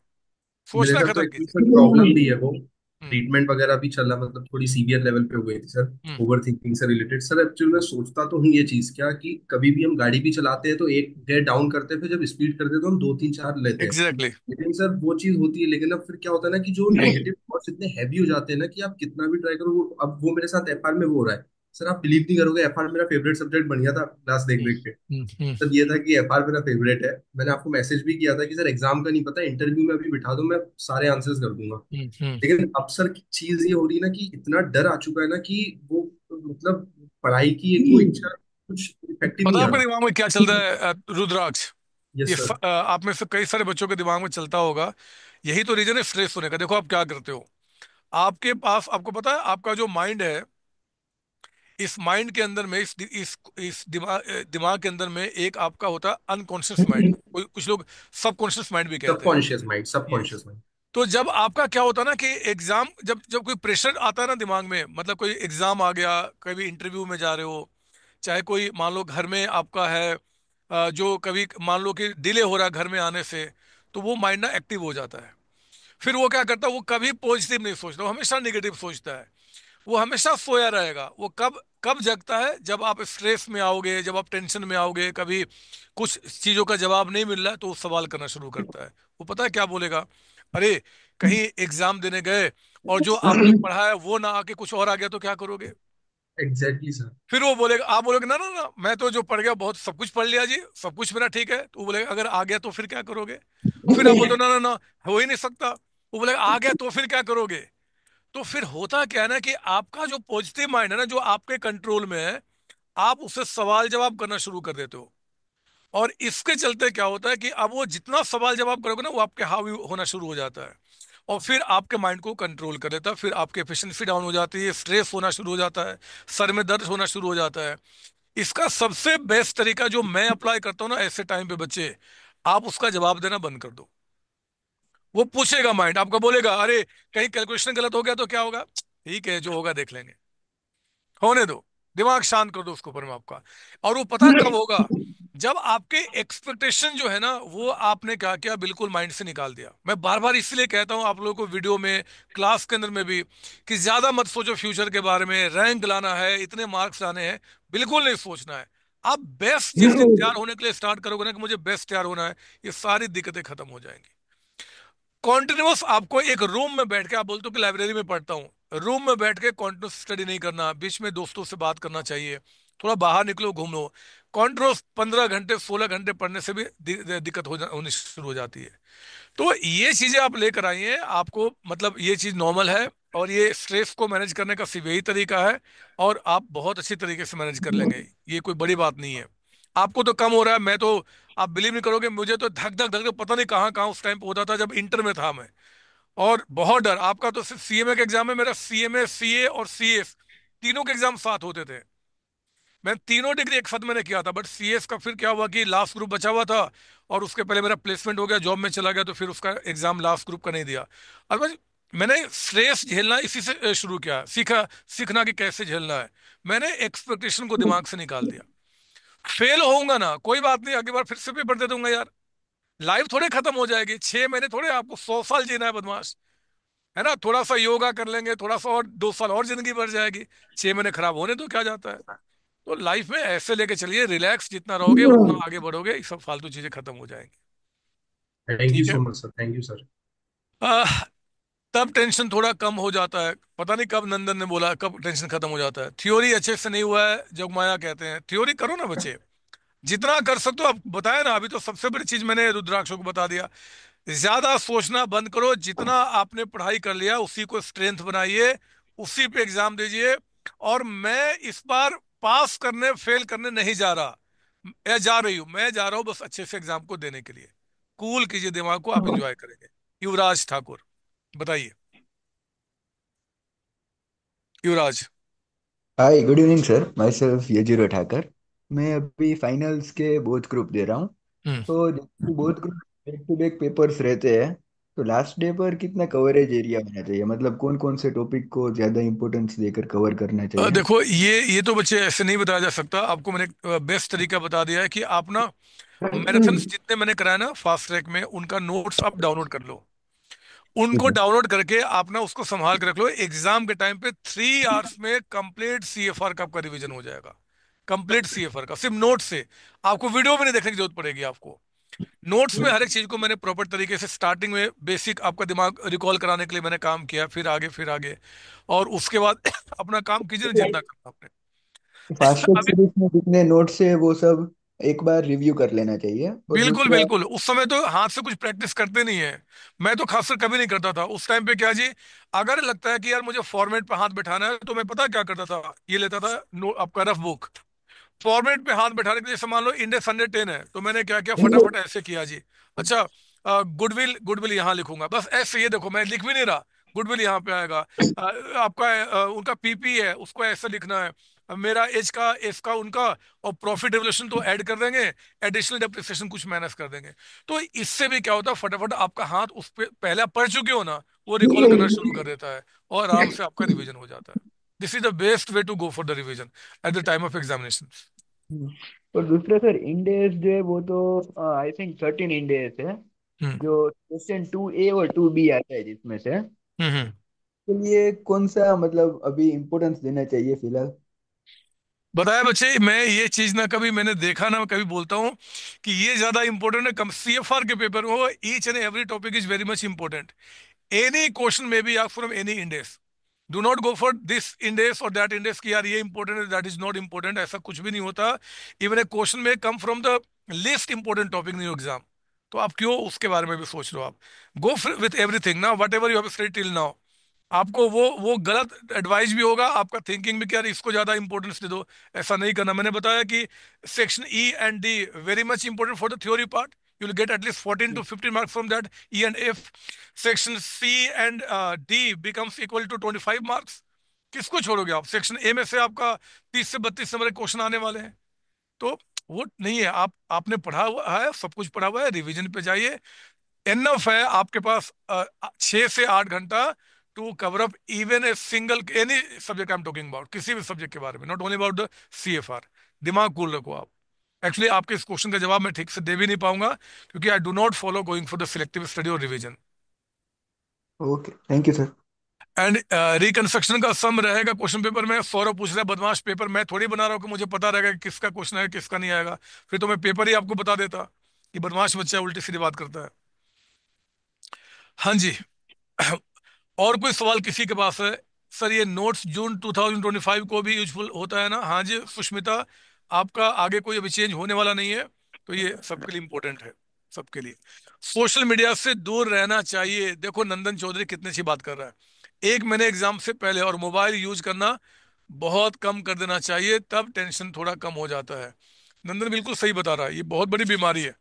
सोचना तो खत्म की प्रॉब्लम भी है वो हम्म। ट्रीटमेंट वगैरह भी चल रहा मतलब थोड़ी सीवियर लेवल पे हो गई थी सर ओवर हम्म। थिंकिंग से रिलेटेड सर एक्चुअली मैं सोचता तो हूँ ये चीज क्या कि कभी भी हम गाड़ी भी चलाते हैं तो एक गेयर डाउन करते हैं फिर जब स्पीड करते हैं तो हम दो तीन चार लेते exactly. हैं लेकिन सर वो चीज होती है लेकिन अब फिर क्या होता है ना कि जो नेगेटिव थॉट्स इतने हैवी हो जाते हैं ना कि आप कितना भी ट्राई करो अब वो मेरे साथ एफ में वो हो रहा है सर आप बिलीव नहीं करोगे एफ मेरा फेवरेट सब्जेक्ट बन गया था क्लास देख देख के हम्म, हम्म, हम्म। सर ये था कि एफ मेरा फेवरेट है मैंने आपको मैसेज भी किया था कि सर एग्जाम का नहीं पता इंटरव्यू में अभी बिठा दो मैं सारे आंसर्स कर दूंगा लेकिन अब सर चीज ये हो रही ना कि इतना डर आ चुका है ना कि वो मतलब पढ़ाई की एक वो इच्छा कुछ इफेक्टिव पता आपके दिमाग में क्या चल रहा है रुद्राक्ष ये आप में से कई सारे बच्चों के दिमाग में चलता होगा यही तो रीजन है स्ट्रेस होने का देखो आप क्या करते हो आपके पास आपको पता है आपका जो माइंड है इस माइंड के अंदर में इस इस इस दिमाग दिमाग के अंदर में एक आपका होता है अनकॉन्शियस माइंड कुछ लोग सबकॉन्शियस माइंड भी कहते हैं सबकॉन्शियस माइंड सबकॉन्शियस माइंड तो जब आपका क्या होता है ना कि एग्जाम जब जब कोई प्रेशर आता है ना दिमाग में मतलब कोई एग्जाम आ गया कभी इंटरव्यू में जा रहे हो चाहे कोई मान लो घर में आपका है जो कभी मान लो कि डिले हो रहा है घर में आने से तो वो माइंड ना एक्टिव हो जाता है फिर वो क्या करता है वो कभी पॉजिटिव नहीं सोचता वो हमेशा निगेटिव सोचता है वो हमेशा सोया रहेगा वो कब कब जगता है जब आप स्ट्रेस में आओगे जब आप टेंशन में आओगे कभी कुछ चीज़ों का जवाब नहीं मिल रहा है तो वो सवाल करना शुरू करता है वो पता है क्या बोलेगा अरे कहीं एग्जाम देने गए और जो आपने पढ़ा है वो ना आके कुछ और आ गया तो क्या करोगे एग्जैक्टली exactly, सर फिर वो बोलेगा आप बोलोगे ना ना ना मैं तो जो पढ़ गया बहुत सब कुछ पढ़ लिया जी सब कुछ मेरा ठीक है तो वो बोलेगा अगर आ गया तो फिर क्या करोगे फिर आप बोलते ना ना ना हो ही नहीं सकता वो बोलेगा आ गया तो फिर क्या करोगे तो फिर होता क्या है ना कि आपका जो पॉजिटिव माइंड है ना जो आपके कंट्रोल में है आप उसे सवाल जवाब करना शुरू कर देते हो और इसके चलते क्या होता है कि अब वो जितना सवाल जवाब करोगे ना वो आपके हावी होना शुरू हो जाता है और फिर आपके माइंड को कंट्रोल कर देता है फिर आपकी एफिशिएंसी डाउन हो जाती है स्ट्रेस होना शुरू हो जाता है सर में दर्द होना शुरू हो जाता है इसका सबसे बेस्ट तरीका जो मैं अप्लाई करता हूँ ना ऐसे टाइम पे बच्चे आप उसका जवाब देना बंद कर दो वो पूछेगा माइंड आपका बोलेगा अरे कहीं कैलकुलेशन गलत हो गया तो क्या होगा ठीक है जो होगा देख लेंगे होने दो दिमाग शांत कर दो उसके ऊपर में आपका और वो पता कब होगा जब आपके एक्सपेक्टेशन जो है ना वो आपने क्या किया बिल्कुल माइंड से निकाल दिया मैं बार बार इसलिए कहता हूं आप लोगों को वीडियो में क्लास के अंदर में भी कि ज्यादा मत सोचो फ्यूचर के बारे में रैंक लाना है इतने मार्क्स लाने हैं बिल्कुल नहीं सोचना है आप बेस्ट जिस तैयार होने के लिए स्टार्ट करोगे ना कि मुझे बेस्ट तैयार होना है ये सारी दिक्कतें खत्म हो जाएंगी कॉन्टिन्यूस आपको एक रूम में बैठ के आप बोलते हो कि लाइब्रेरी में पढ़ता हूँ रूम में बैठ के कॉन्टिन्यूस स्टडी नहीं करना बीच में दोस्तों से बात करना चाहिए थोड़ा बाहर निकलो घूम लो कॉन्ट्रोस पंद्रह घंटे सोलह घंटे पढ़ने से भी दिक्कत हो होनी शुरू हो जाती है तो ये चीज़ें आप लेकर आइए आपको मतलब ये चीज़ नॉर्मल है और ये स्ट्रेस को मैनेज करने का सिर्फ यही तरीका है और आप बहुत अच्छी तरीके से मैनेज कर लेंगे ये कोई बड़ी बात नहीं है आपको तो कम हो रहा है मैं तो आप बिलीव नहीं करोगे मुझे तो धक धक धक पता नहीं कहाँ कहाँ उस टाइम पे होता था जब इंटर में था मैं और बहुत डर आपका तो सिर्फ सीएमए का एग्जाम है मेरा सीएमए सीए और सीएस तीनों के एग्जाम साथ होते थे मैं तीनों डिग्री एक साथ मैंने किया था बट सीएस का फिर क्या हुआ कि लास्ट ग्रुप बचा हुआ था और उसके पहले मेरा प्लेसमेंट हो गया जॉब में चला गया तो फिर उसका एग्जाम लास्ट ग्रुप का नहीं दिया अब मैंने स्ट्रेस झेलना इसी से शुरू किया सीखा सीखना कि कैसे झेलना है मैंने एक्सपेक्टेशन को दिमाग से निकाल दिया फेल होऊंगा ना कोई बात नहीं अगली बार फिर से भी बढ़ते दूंगा यार लाइफ थोड़े खत्म हो जाएगी छह महीने थोड़े आपको सौ साल जीना है बदमाश है ना थोड़ा सा योगा कर लेंगे थोड़ा सा और दो साल और जिंदगी बढ़ जाएगी छह महीने खराब होने तो क्या जाता है तो लाइफ में ऐसे लेके चलिए रिलैक्स जितना रहोगे हाँ। उतना आगे बढ़ोगे सब फालतू चीजें खत्म हो जाएंगी thank you so much sir thank you sir तब टेंशन थोड़ा कम हो जाता है पता नहीं कब नंदन ने बोला कब टेंशन खत्म हो जाता है थ्योरी अच्छे से नहीं हुआ है जब माया कहते हैं थ्योरी करो ना बच्चे जितना कर सकते हो आप बताए ना अभी तो सबसे बड़ी चीज मैंने रुद्राक्षों को बता दिया ज्यादा सोचना बंद करो जितना आपने पढ़ाई कर लिया उसी को स्ट्रेंथ बनाइए उसी पे एग्जाम दीजिए और मैं इस बार पास करने फेल करने नहीं जा रहा मैं जा रही हूँ मैं जा रहा हूँ बस अच्छे से एग्जाम को देने के लिए कूल कीजिए दिमाग को आप एंजॉय करेंगे युवराज ठाकुर बताइए Yuvraj hi good evening sir my self Thakar मैं अभी फाइनल्स के बोथ ग्रुप दे रहा हूँ हम्म। तो जैसे both group back to back papers रहते हैं तो लास्ट डे पर कितना कवरेज एरिया होना चाहिए मतलब कौन कौन से टॉपिक को ज्यादा इंपोर्टेंस देकर कवर करना चाहिए देखो ये ये तो बच्चे ऐसे नहीं बताया जा सकता आपको मैंने बेस्ट तरीका बता दिया है कि आप ना मैराथन हम्म। जितने मैंने कराया ना फास्ट ट्रैक में उनका नोट्स आप डाउनलोड कर लो उनको डाउनलोड करके आप ना उसको संभाल के रख लो एग्जाम के टाइम पे थ्री आवर्स में कंप्लीट सीएफआर का आपका रिवीजन हो जाएगा कंप्लीट सीएफआर का सिर्फ नोट से आपको वीडियो भी नहीं देखने की जरूरत पड़ेगी आपको नोट्स में हम्म। हर एक चीज को मैंने प्रॉपर तरीके से स्टार्टिंग में बेसिक आपका दिमाग रिकॉल कराने के लिए मैंने काम किया फिर आगे फिर आगे और उसके बाद अपना काम कीजिए जितना करना आपने नोट से वो सब एक बार रिव्यू कर लेना चाहिए और बिल्कुल दूसरा बिल्कुल उस समय तो हाथ से कुछ प्रैक्टिस करते नहीं है मैं तो खासकर कभी नहीं करता था उस टाइम पे क्या जी अगर लगता है कि यार मुझे फॉर्मेट पे हाथ बैठाना है तो मैं पता क्या करता था ये लेता था नो आपका रफ बुक फॉर्मेट पे हाथ बैठाने के लिए मान लो इंडेक्स हंड्रेड टेन है तो मैंने क्या किया फटाफट ऐसे किया जी अच्छा गुडविल गुडविल यहाँ लिखूंगा बस ऐसे ये देखो मैं लिख भी नहीं रहा गुडविल यहाँ पे आएगा आपका उनका पीपी है उसको ऐसे लिखना है मेरा एज का एफ का उनका और प्रॉफिट रेवल्यूशन तो ऐड कर देंगे एडिशनल डेप्रिसिएशन कुछ माइनस कर देंगे तो इससे भी क्या होता है फटाफट आपका हाथ उस पर पहले आप पढ़ चुके हो ना वो रिकॉल करना शुरू कर देता है और आराम से आपका रिविजन हो जाता है this is the best way to go for the revision at the time of examination और दूसरा सर इंडेस जो है वो तो आई थिंक थर्टीन इंडेस है हम्म। जो क्वेश्चन टू ए और टू बी आता है जिसमें से तो हम्म, ये हम्म। कौन सा मतलब अभी इम्पोर्टेंस देना चाहिए फिलहाल बताया बच्चे मैं ये चीज ना कभी मैंने देखा ना कभी बोलता हूँ कि ये ज्यादा इंपॉर्टेंट है कम सी एफ आर के पेपर हो each and every topic is very much important any question may be ask from any index do not go for this index और दैट इंडेस की यार ये इंपॉर्टेंट है दैट इज नॉट इंपॉर्टेंट ऐसा कुछ भी नहीं होता even a question may come from the least important topic new exam तो आप क्यों उसके बारे में भी सोच रहे हो आप गो विथ एवरीथिंग ना whatever you have study till now आपको वो वो गलत एडवाइस भी होगा आपका थिंकिंग भी क्या इसको ज़्यादा इंपॉर्टेंस दे दो ऐसा नहीं करना मैंने बताया कि section E and D very much important for the theory part you will get at least fourteen to fifteen marks from that E and F section C and D becomes equal to twenty five marks किसको छोड़ोगे आप सेक्शन ए में से आपका तीस से बत्तीस नंबर क्वेश्चन आने वाले हैं तो वो नहीं है आप आपने पढ़ा हुआ है सब कुछ पढ़ा हुआ है रिविजन पे जाइए एनफ है आपके पास छः से आठ घंटा to cover up even a single any subject I am talking about किसी भी सब्जेक्ट के बारे में not only about the C F R दिमाग कूल रखो आप एक्चुअली आपके इस क्वेश्चन का जवाब मैं ठीक से दे भी नहीं पाऊंगा क्योंकि I do not follow going for the selective study और revision okay thank you sir and reconstruction का सम रहेगा क्वेश्चन पेपर में सौरभ पूछ रहा है बदमाश पेपर मैं थोड़ी बना रहा हूँ कि मुझे पता रहेगा कि किसका क्वेश्चन है किसका नहीं आएगा फिर तो मैं पेपर ही आपको बता देता कि बदमाश बच्चा उल्टी सीधी बात करता है हाँ जी और कोई सवाल किसी के पास है सर ये नोट्स जून 2025 को भी यूजफुल होता है ना हाँ जी सुष्मिता आपका आगे कोई अभी चेंज होने वाला नहीं है तो ये सबके लिए इम्पोर्टेंट है सबके लिए सोशल मीडिया से दूर रहना चाहिए देखो नंदन चौधरी कितनी अच्छी बात कर रहा है एक महीने एग्जाम से पहले और मोबाइल यूज करना बहुत कम कर देना चाहिए तब टेंशन थोड़ा कम हो जाता है नंदन बिल्कुल सही बता रहा है ये बहुत बड़ी बीमारी है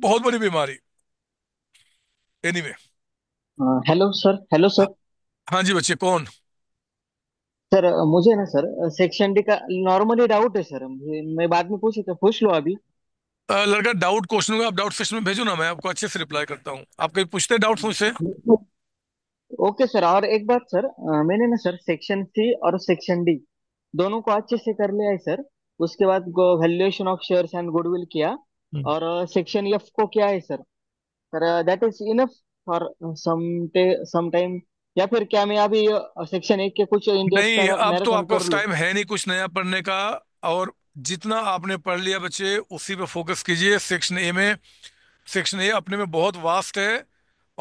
बहुत बड़ी बीमारी any anyway, hello sir hello sir हाँ जी बच्चे कौन सर मुझे ना सर सेक्शन डी का नॉर्मली डाउट है सर मैं बाद में पूछ सकता पूछ लो अभी अ, लड़का डाउट क्वेश्चन होगा आप डाउट सेक्शन में भेजो ना मैं आपको अच्छे से रिप्लाई करता हूँ आप कभी पूछते हैं डाउट मुझसे ओके सर और एक बात सर मैंने ना सर सेक्शन सी और सेक्शन डी दोनों को अच्छे से कर लिया है सर उसके बाद valuation of shares and goodwill किया हम्म। और सेक्शन एफ को किया है sir sir that is enough for some time या फिर क्या मैं अभी सेक्शन एक के कुछ नहीं अब तो आपके पास टाइम है नहीं कुछ नया पढ़ने का और जितना आपने पढ़ लिया बच्चे उसी पे फोकस कीजिए सेक्शन ए में सेक्शन ए अपने में बहुत वास्ट है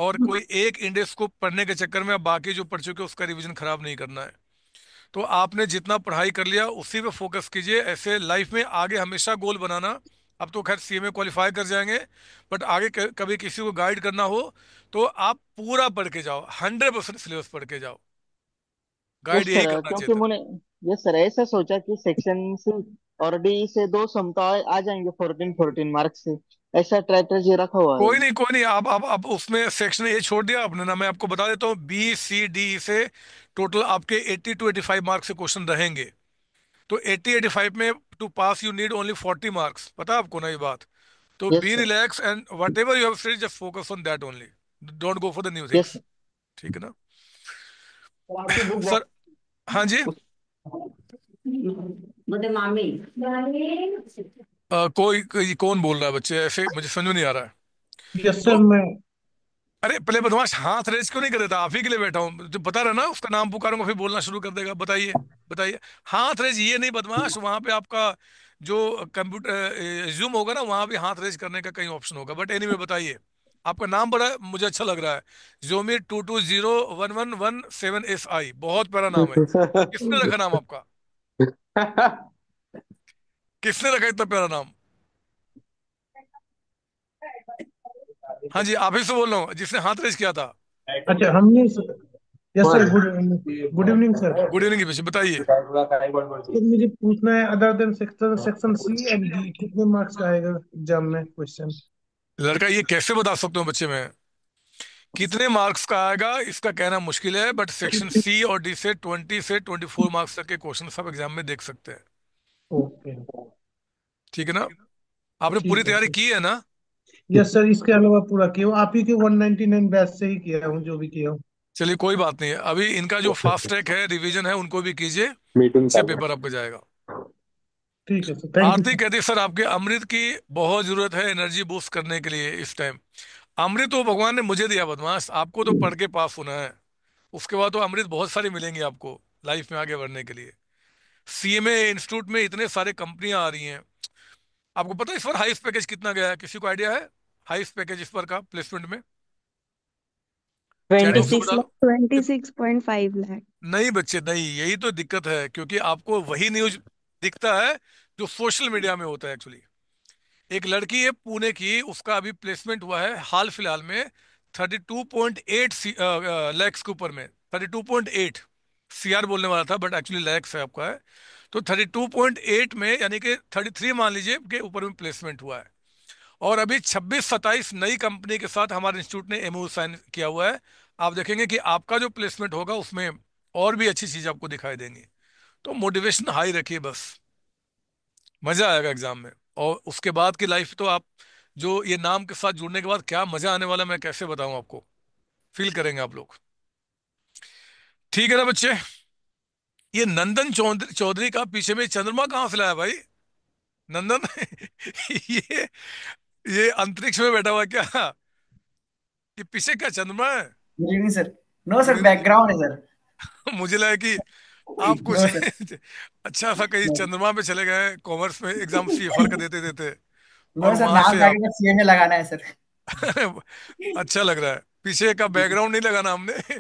और हम्म। कोई एक इंडेक्स को पढ़ने के चक्कर में बाकी जो पढ़ चुके उसका रिवीजन खराब नहीं करना है तो आपने जितना पढ़ाई कर लिया उसी पे फोकस कीजिए ऐसे लाइफ में आगे हमेशा गोल बनाना अब तो खैर सीएमए में क्वालिफाई कर जाएंगे बट आगे कभी किसी को गाइड करना हो तो आप पूरा पढ़ के जाओ हंड्रेड परसेंट सिलेबस पढ़ के जाओ गाइड यही करना क्योंकि मैंने ये सर ऐसा सोचा कि सेक्शन से और डी से दो समता आ जाएंगे फोर्टीन फोर्टीन मार्क्स से ऐसा स्ट्रेटजी रखा हुआ कोई नहीं कोई नहीं आप आप आप उसमें सेक्शन ये छोड़ दिया आपने ना मैं आपको बता देता हूँ बी सी डी से टोटल आपके eighty two eighty five marks के क्वेश्चन रहेंगे तो एट्टी एटी फाइव में to pass you need only forty marks पता आपको ना ये बात तो be relax and whatever you have just focus on that only don't go for the new things ठीक है ना तो सर हाँ जी मामी कोई, कोई कौन बोल रहा है बच्चे ऐसे मुझे समझ नहीं आ रहा है यस सर मैं अरे पहले बदमाश हाथ रेस क्यों नहीं कर देता आप ही के लिए बैठा हूँ जो बता रहा ना उसका नाम पुकारूंगा फिर बोलना शुरू कर देगा बताइए बताइए हाथ रेस ये नहीं बदमाश वहाँ पे आपका जो कंप्यूटर जूम होगा ना वहाँ पे हाथ रेस करने का कहीं ऑप्शन होगा बट एनी बताइए आपका नाम बड़ा मुझे अच्छा लग रहा है जोमी two two zero one one one seven S I बहुत प्यारा नाम है किसने रखा नाम आपका किसने रखा इतना प्यारा नाम हाँ जी आप ही से बोल रहा हूँ जिसने हाथ रेज किया था अच्छा हमने yes sir good good evening sir good evening विषय बताइए सर तो मुझे पूछना है other than section section C and D कितने मार्क्स का आएगा एग्जाम में क्वेश्चन लड़का ये कैसे बता सकते हो बच्चे में कितने मार्क्स का आएगा इसका कहना मुश्किल है बट सेक्शन सी और डी से ट्वेंटी से ट्वेंटी फोर मार्क्स तक के क्वेश्चन सब एग्जाम में देख सकते हैं ओके ठीक है ना आपने पूरी तैयारी की है ना यस सर इसके अलावा पूरा किया आप ही के 199 बैच से ही किया हूँ जो भी किया चलिए कोई बात नहीं है अभी इनका जो फास्ट ट्रैक है रिवीजन है उनको भी कीजिए से पेपर आपका जाएगा ठीक है सर आरती कहती सर आपके अमृत की बहुत जरूरत है एनर्जी बूस्ट करने के लिए इस टाइम अमृत तो भगवान ने मुझे दिया बदमाश आपको तो पढ़ के पास होना है उसके बाद तो अमृत बहुत सारी मिलेंगे आपको लाइफ में आगे बढ़ने के लिए सीएमए इंस्टीट्यूट में इतने सारे कंपनियां आ रही हैं आपको पता है इस बार हाइस्ट पैकेज कितना गया है किसी को आइडिया है हाईएस्ट पैकेज इस बार का प्लेसमेंट में लाख नहीं बच्चे नहीं यही तो दिक्कत है क्योंकि आपको वही न्यूज दिखता है जो सोशल मीडिया में होता है एक्चुअली एक लड़की है पुणे की उसका अभी प्लेसमेंट हुआ है हाल फिलहाल में thirty two point eight lakhs के ऊपर में थर्टी टू पॉइंट एट आर बोलने वाला था बट एक्चुअली लैक्स है आपका है तो थर्टी टू पॉइंट एट में यानी कि थर्टी थ्री मान लीजिए के ऊपर में प्लेसमेंट हुआ है और अभी 26-27 नई कंपनी के साथ हमारे इंस्टीट्यूट ने एमओ साइन किया हुआ है आप देखेंगे कि आपका जो प्लेसमेंट होगा उसमें और भी अच्छी चीज़ आपको दिखाई देंगी तो मोटिवेशन हाई रखिए बस मज़ा आएगा एग्ज़ाम में और उसके बाद की लाइफ तो आप जो ये नाम के साथ जुड़ने के बाद क्या मज़ा आने वाला मैं कैसे बताऊं आपको फील करेंगे आप लोग ठीक है ना बच्चे ये नंदन चौधरी चौधरी का पीछे में चंद्रमा कहां से लाया भाई नंदन ये ये अंतरिक्ष में बैठा हुआ क्या ये पीछे का चंद्रमा है नहीं सर नो सर बैकग्राउंड है सर मुझे लगा कि आप कुछ अच्छा सा कहीं चंद्रमा पे चले गए कॉमर्स में एग्जाम फी सीएफआर कर देते देते नो सर नाम जाके आप... सीए लगाना है सर अच्छा लग रहा है पीछे का बैकग्राउंड नहीं लगाना हमने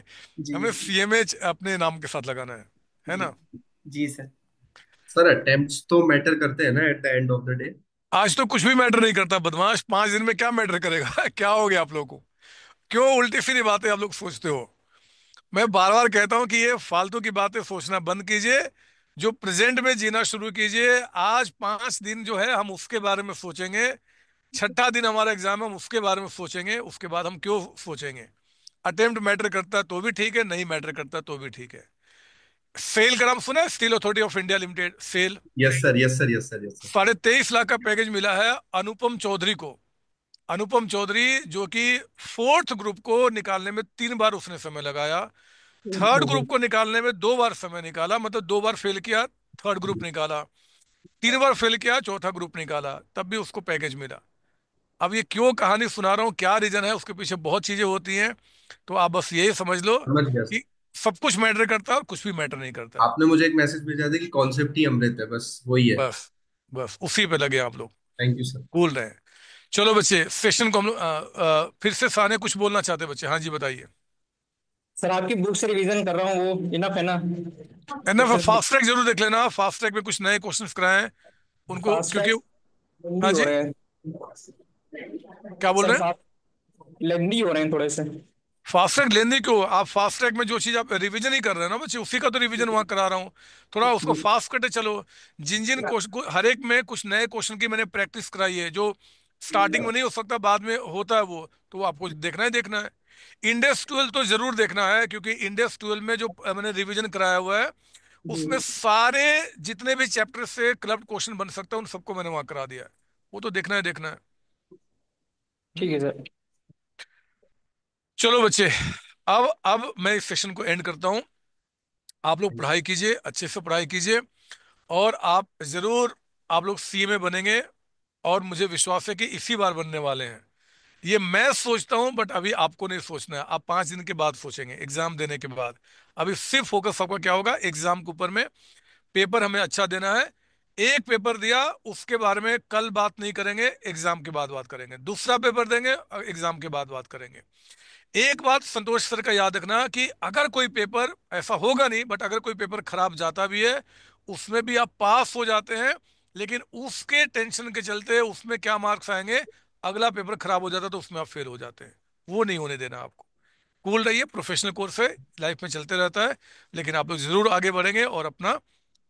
हमें सीएमए अपने नाम के साथ लगाना है है ना जी सर सर अटेम्प्ट्स तो मैटर करते हैं ना at the end of the day आज तो कुछ भी मैटर नहीं करता बदमाश पांच दिन में क्या मैटर करेगा क्या हो गया आप लोग को क्यों उल्टी सीधी बातें आप लोग सोचते हो मैं बार बार कहता हूं कि ये फालतू की बातें सोचना बंद कीजिए जो प्रेजेंट में जीना शुरू कीजिए आज पांच दिन जो है हम उसके बारे में सोचेंगे छठा दिन हमारा एग्जाम है हम उसके बारे में सोचेंगे उसके बाद हम क्यों सोचेंगे अटेम्प्ट मैटर करता है तो भी ठीक है नहीं मैटर करता तो भी ठीक है सेल का नाम सुना है Steel Authority of India Limited SAIL yes sir yes sir yes sir yes साढ़े तेईस लाख का पैकेज मिला है अनुपम चौधरी को अनुपम चौधरी जो कि फोर्थ ग्रुप को निकालने में तीन बार उसने समय लगाया थर्ड ग्रुप को निकालने में दो बार समय निकाला मतलब दो बार फेल किया थर्ड ग्रुप निकाला तीन बार फेल किया चौथा ग्रुप निकाला तब भी उसको पैकेज मिला अब ये क्यों कहानी सुना रहा हूँ क्या रीजन है उसके पीछे बहुत चीजें होती हैं तो आप बस यही समझ लो कि सब कुछ मैटर करता है और कुछ भी मैटर नहीं करता आपने मुझे एक मैसेज भेजा था कि कॉन्सेप्ट ही अमृत है बस वही है बस बस उसी पे लगे आप लोग थैंक यू सर बोल रहे हैं चलो बच्चे सेशन को हम लोग फिर से साने कुछ बोलना चाहते बच्चे हाँ जी बताइए सर आपकी बुक से रिवीजन कर रहा हूँ वो इनफ है ना इनफ फास्ट ट्रैक जरूर देख लेना फास्ट ट्रैक में कुछ नए क्वेश्चन कराए उनको क्योंकि हाँ जी क्या बोल रहे हैं लेंदी हो रहे हैं थोड़े से फास्ट ट्रैक लेने क्यों आप फास्ट ट्रैक में जो चीज़ आप रिवीजन ही कर रहे हैं ना बच्चे उसी का तो रिवीजन वहाँ करा रहा हूँ थोड़ा उसको फास्ट करते चलो जिन जिन क्वेश्चन हर एक में कुछ नए क्वेश्चन की मैंने प्रैक्टिस कराई है जो स्टार्टिंग में नहीं हो सकता बाद में होता है वो तो वो आपको देखना ही देखना है इंडेक्स ट्वेल्व तो जरूर देखना है क्योंकि इंडेक्स ट्वेल्व में जो मैंने रिविजन कराया हुआ है उसमें सारे जितने भी चैप्टर से क्लब क्वेश्चन बन सकता है उन सबको मैंने वहां करा दिया है वो तो देखना है देखना है ठीक है सर हम्म। चलो बच्चे अब अब मैं इस सेशन को एंड करता हूँ आप लोग पढ़ाई कीजिए अच्छे से पढ़ाई कीजिए और आप जरूर आप लोग सी में बनेंगे और मुझे विश्वास है कि इसी बार बनने वाले हैं ये मैं सोचता हूँ बट अभी आपको नहीं सोचना है आप पांच दिन के बाद सोचेंगे एग्जाम देने के बाद अभी सिर्फ फोकस आपका क्या होगा एग्जाम के ऊपर में पेपर हमें अच्छा देना है एक पेपर दिया उसके बारे में कल बात नहीं करेंगे एग्जाम के बाद बात करेंगे दूसरा पेपर देंगे एग्जाम के बाद बात करेंगे एक बात संतोष सर का याद रखना कि अगर कोई पेपर ऐसा होगा नहीं बट अगर कोई पेपर खराब जाता भी है उसमें भी आप पास हो जाते हैं लेकिन उसके टेंशन के चलते उसमें क्या मार्क्स आएंगे अगला पेपर खराब हो जाता है तो उसमें आप फेल हो जाते हैं वो नहीं होने देना आपको कूल रहिए प्रोफेशनल कोर्स है लाइफ में चलते रहता है लेकिन आप लोग जरूर आगे बढ़ेंगे और अपना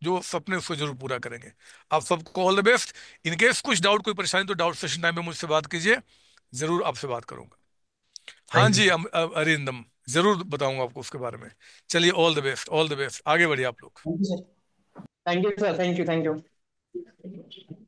जो सपने उसको जरूर पूरा करेंगे आप सबको ऑल द बेस्ट इनकेस कुछ डाउट कोई परेशानी तो डाउट सेशन टाइम में मुझसे बात कीजिए जरूर आपसे बात करूंगा हाँ थैंक जी यू अरिंदम जरूर बताऊंगा आपको उसके बारे में चलिए all the best all the best आगे बढ़िए आप लोग thank you sir thank you sir thank you thank you